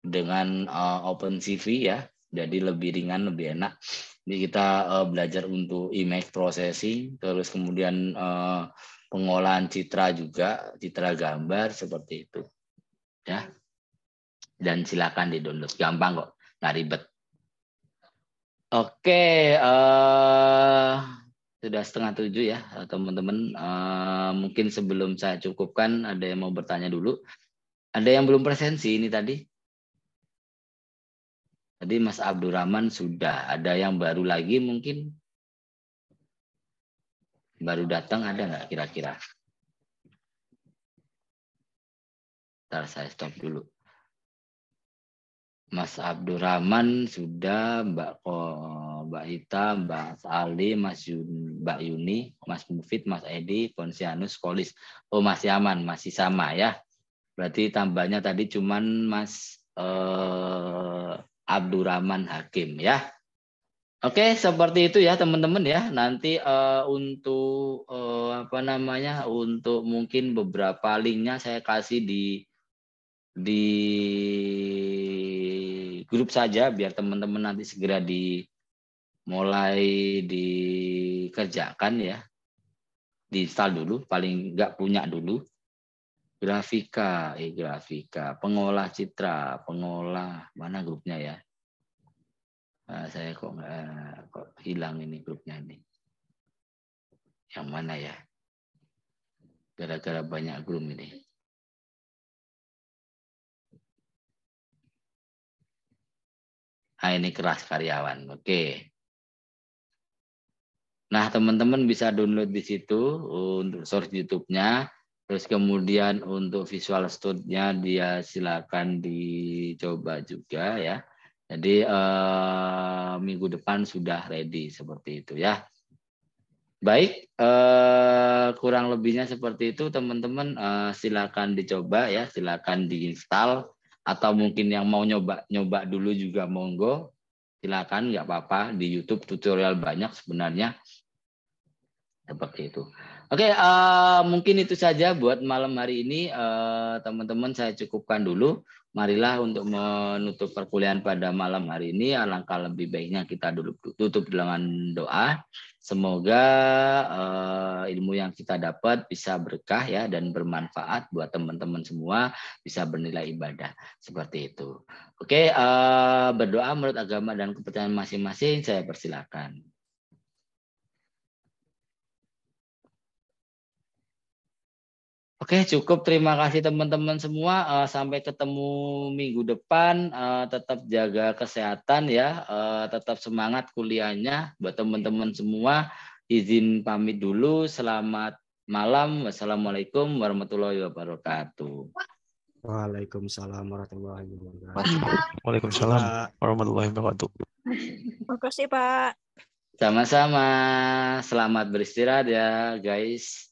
dengan uh, eh, cv ya. Jadi lebih ringan, lebih enak. Jadi kita uh, belajar untuk image processing, terus kemudian uh, pengolahan citra juga, citra gambar seperti itu. Ya. Dan silakan di-download, gampang kok, nggak ribet. Oke, okay, uh, sudah setengah tujuh ya eh, teman-teman. Uh, mungkin sebelum saya cukupkan ada yang mau bertanya dulu. Ada yang belum presensi ini tadi? Tadi Mas Abdurrahman sudah. Ada yang baru lagi mungkin? Baru datang ada nggak kira-kira? Ntar saya stop dulu. Mas Abdurrahman sudah, Mbak Ko, Mbak Ita, Mbak Ali, Mas Yun, Mbak Yuni, Mas Mufid, Mas Edi, Ponsianus, Kolis. Oh masih aman, masih sama ya. Berarti tambahnya tadi cuma Mas eh, Abdurrahman Hakim ya. Oke, seperti itu ya teman-teman ya. Nanti eh, untuk eh, apa namanya? Untuk mungkin beberapa linknya saya kasih di di grup saja biar teman-teman nanti segera di mulai dikerjakan ya. Di install dulu, paling nggak punya dulu. Grafika, eh grafika, pengolah citra, pengolah mana grupnya ya? Nah, saya kok nggak eh, kok hilang ini grupnya ini. Yang mana ya? Gara-gara banyak grup ini. Nah, ini keras karyawan. Oke. Nah, teman-teman bisa download di situ uh, untuk source YouTube-nya. Terus kemudian untuk visual studio-nya dia silakan dicoba juga ya. Jadi eh, minggu depan sudah ready seperti itu ya. Baik, eh, kurang lebihnya seperti itu teman-teman eh, silakan dicoba ya, silakan diinstal atau mungkin yang mau nyoba nyoba dulu juga monggo silakan nggak apa-apa di YouTube tutorial banyak sebenarnya seperti itu. Oke, uh, mungkin itu saja buat malam hari ini eh, teman-teman uh, teman -teman, saya cukupkan dulu marilah untuk menutup perkuliahan pada malam hari ini alangkah lebih baiknya kita duduk, tutup dengan doa semoga uh, ilmu yang kita dapat bisa berkah ya dan bermanfaat buat teman-teman semua bisa bernilai ibadah seperti itu oke okay, uh, eh, berdoa menurut agama dan kepercayaan masing-masing saya persilakan Oke, cukup. Terima kasih teman-teman semua. Uh, sampai ketemu minggu depan. Uh, tetap jaga kesehatan ya. Uh, tetap semangat kuliahnya. Buat teman-teman semua, izin pamit dulu. Selamat malam. Wassalamualaikum warahmatullahi wabarakatuh. Waalaikumsalam warahmatullahi wabarakatuh. Waalaikumsalam warahmatullahi wabarakatuh. Terima kasih, Pak. Sama-sama. Selamat beristirahat ya, guys.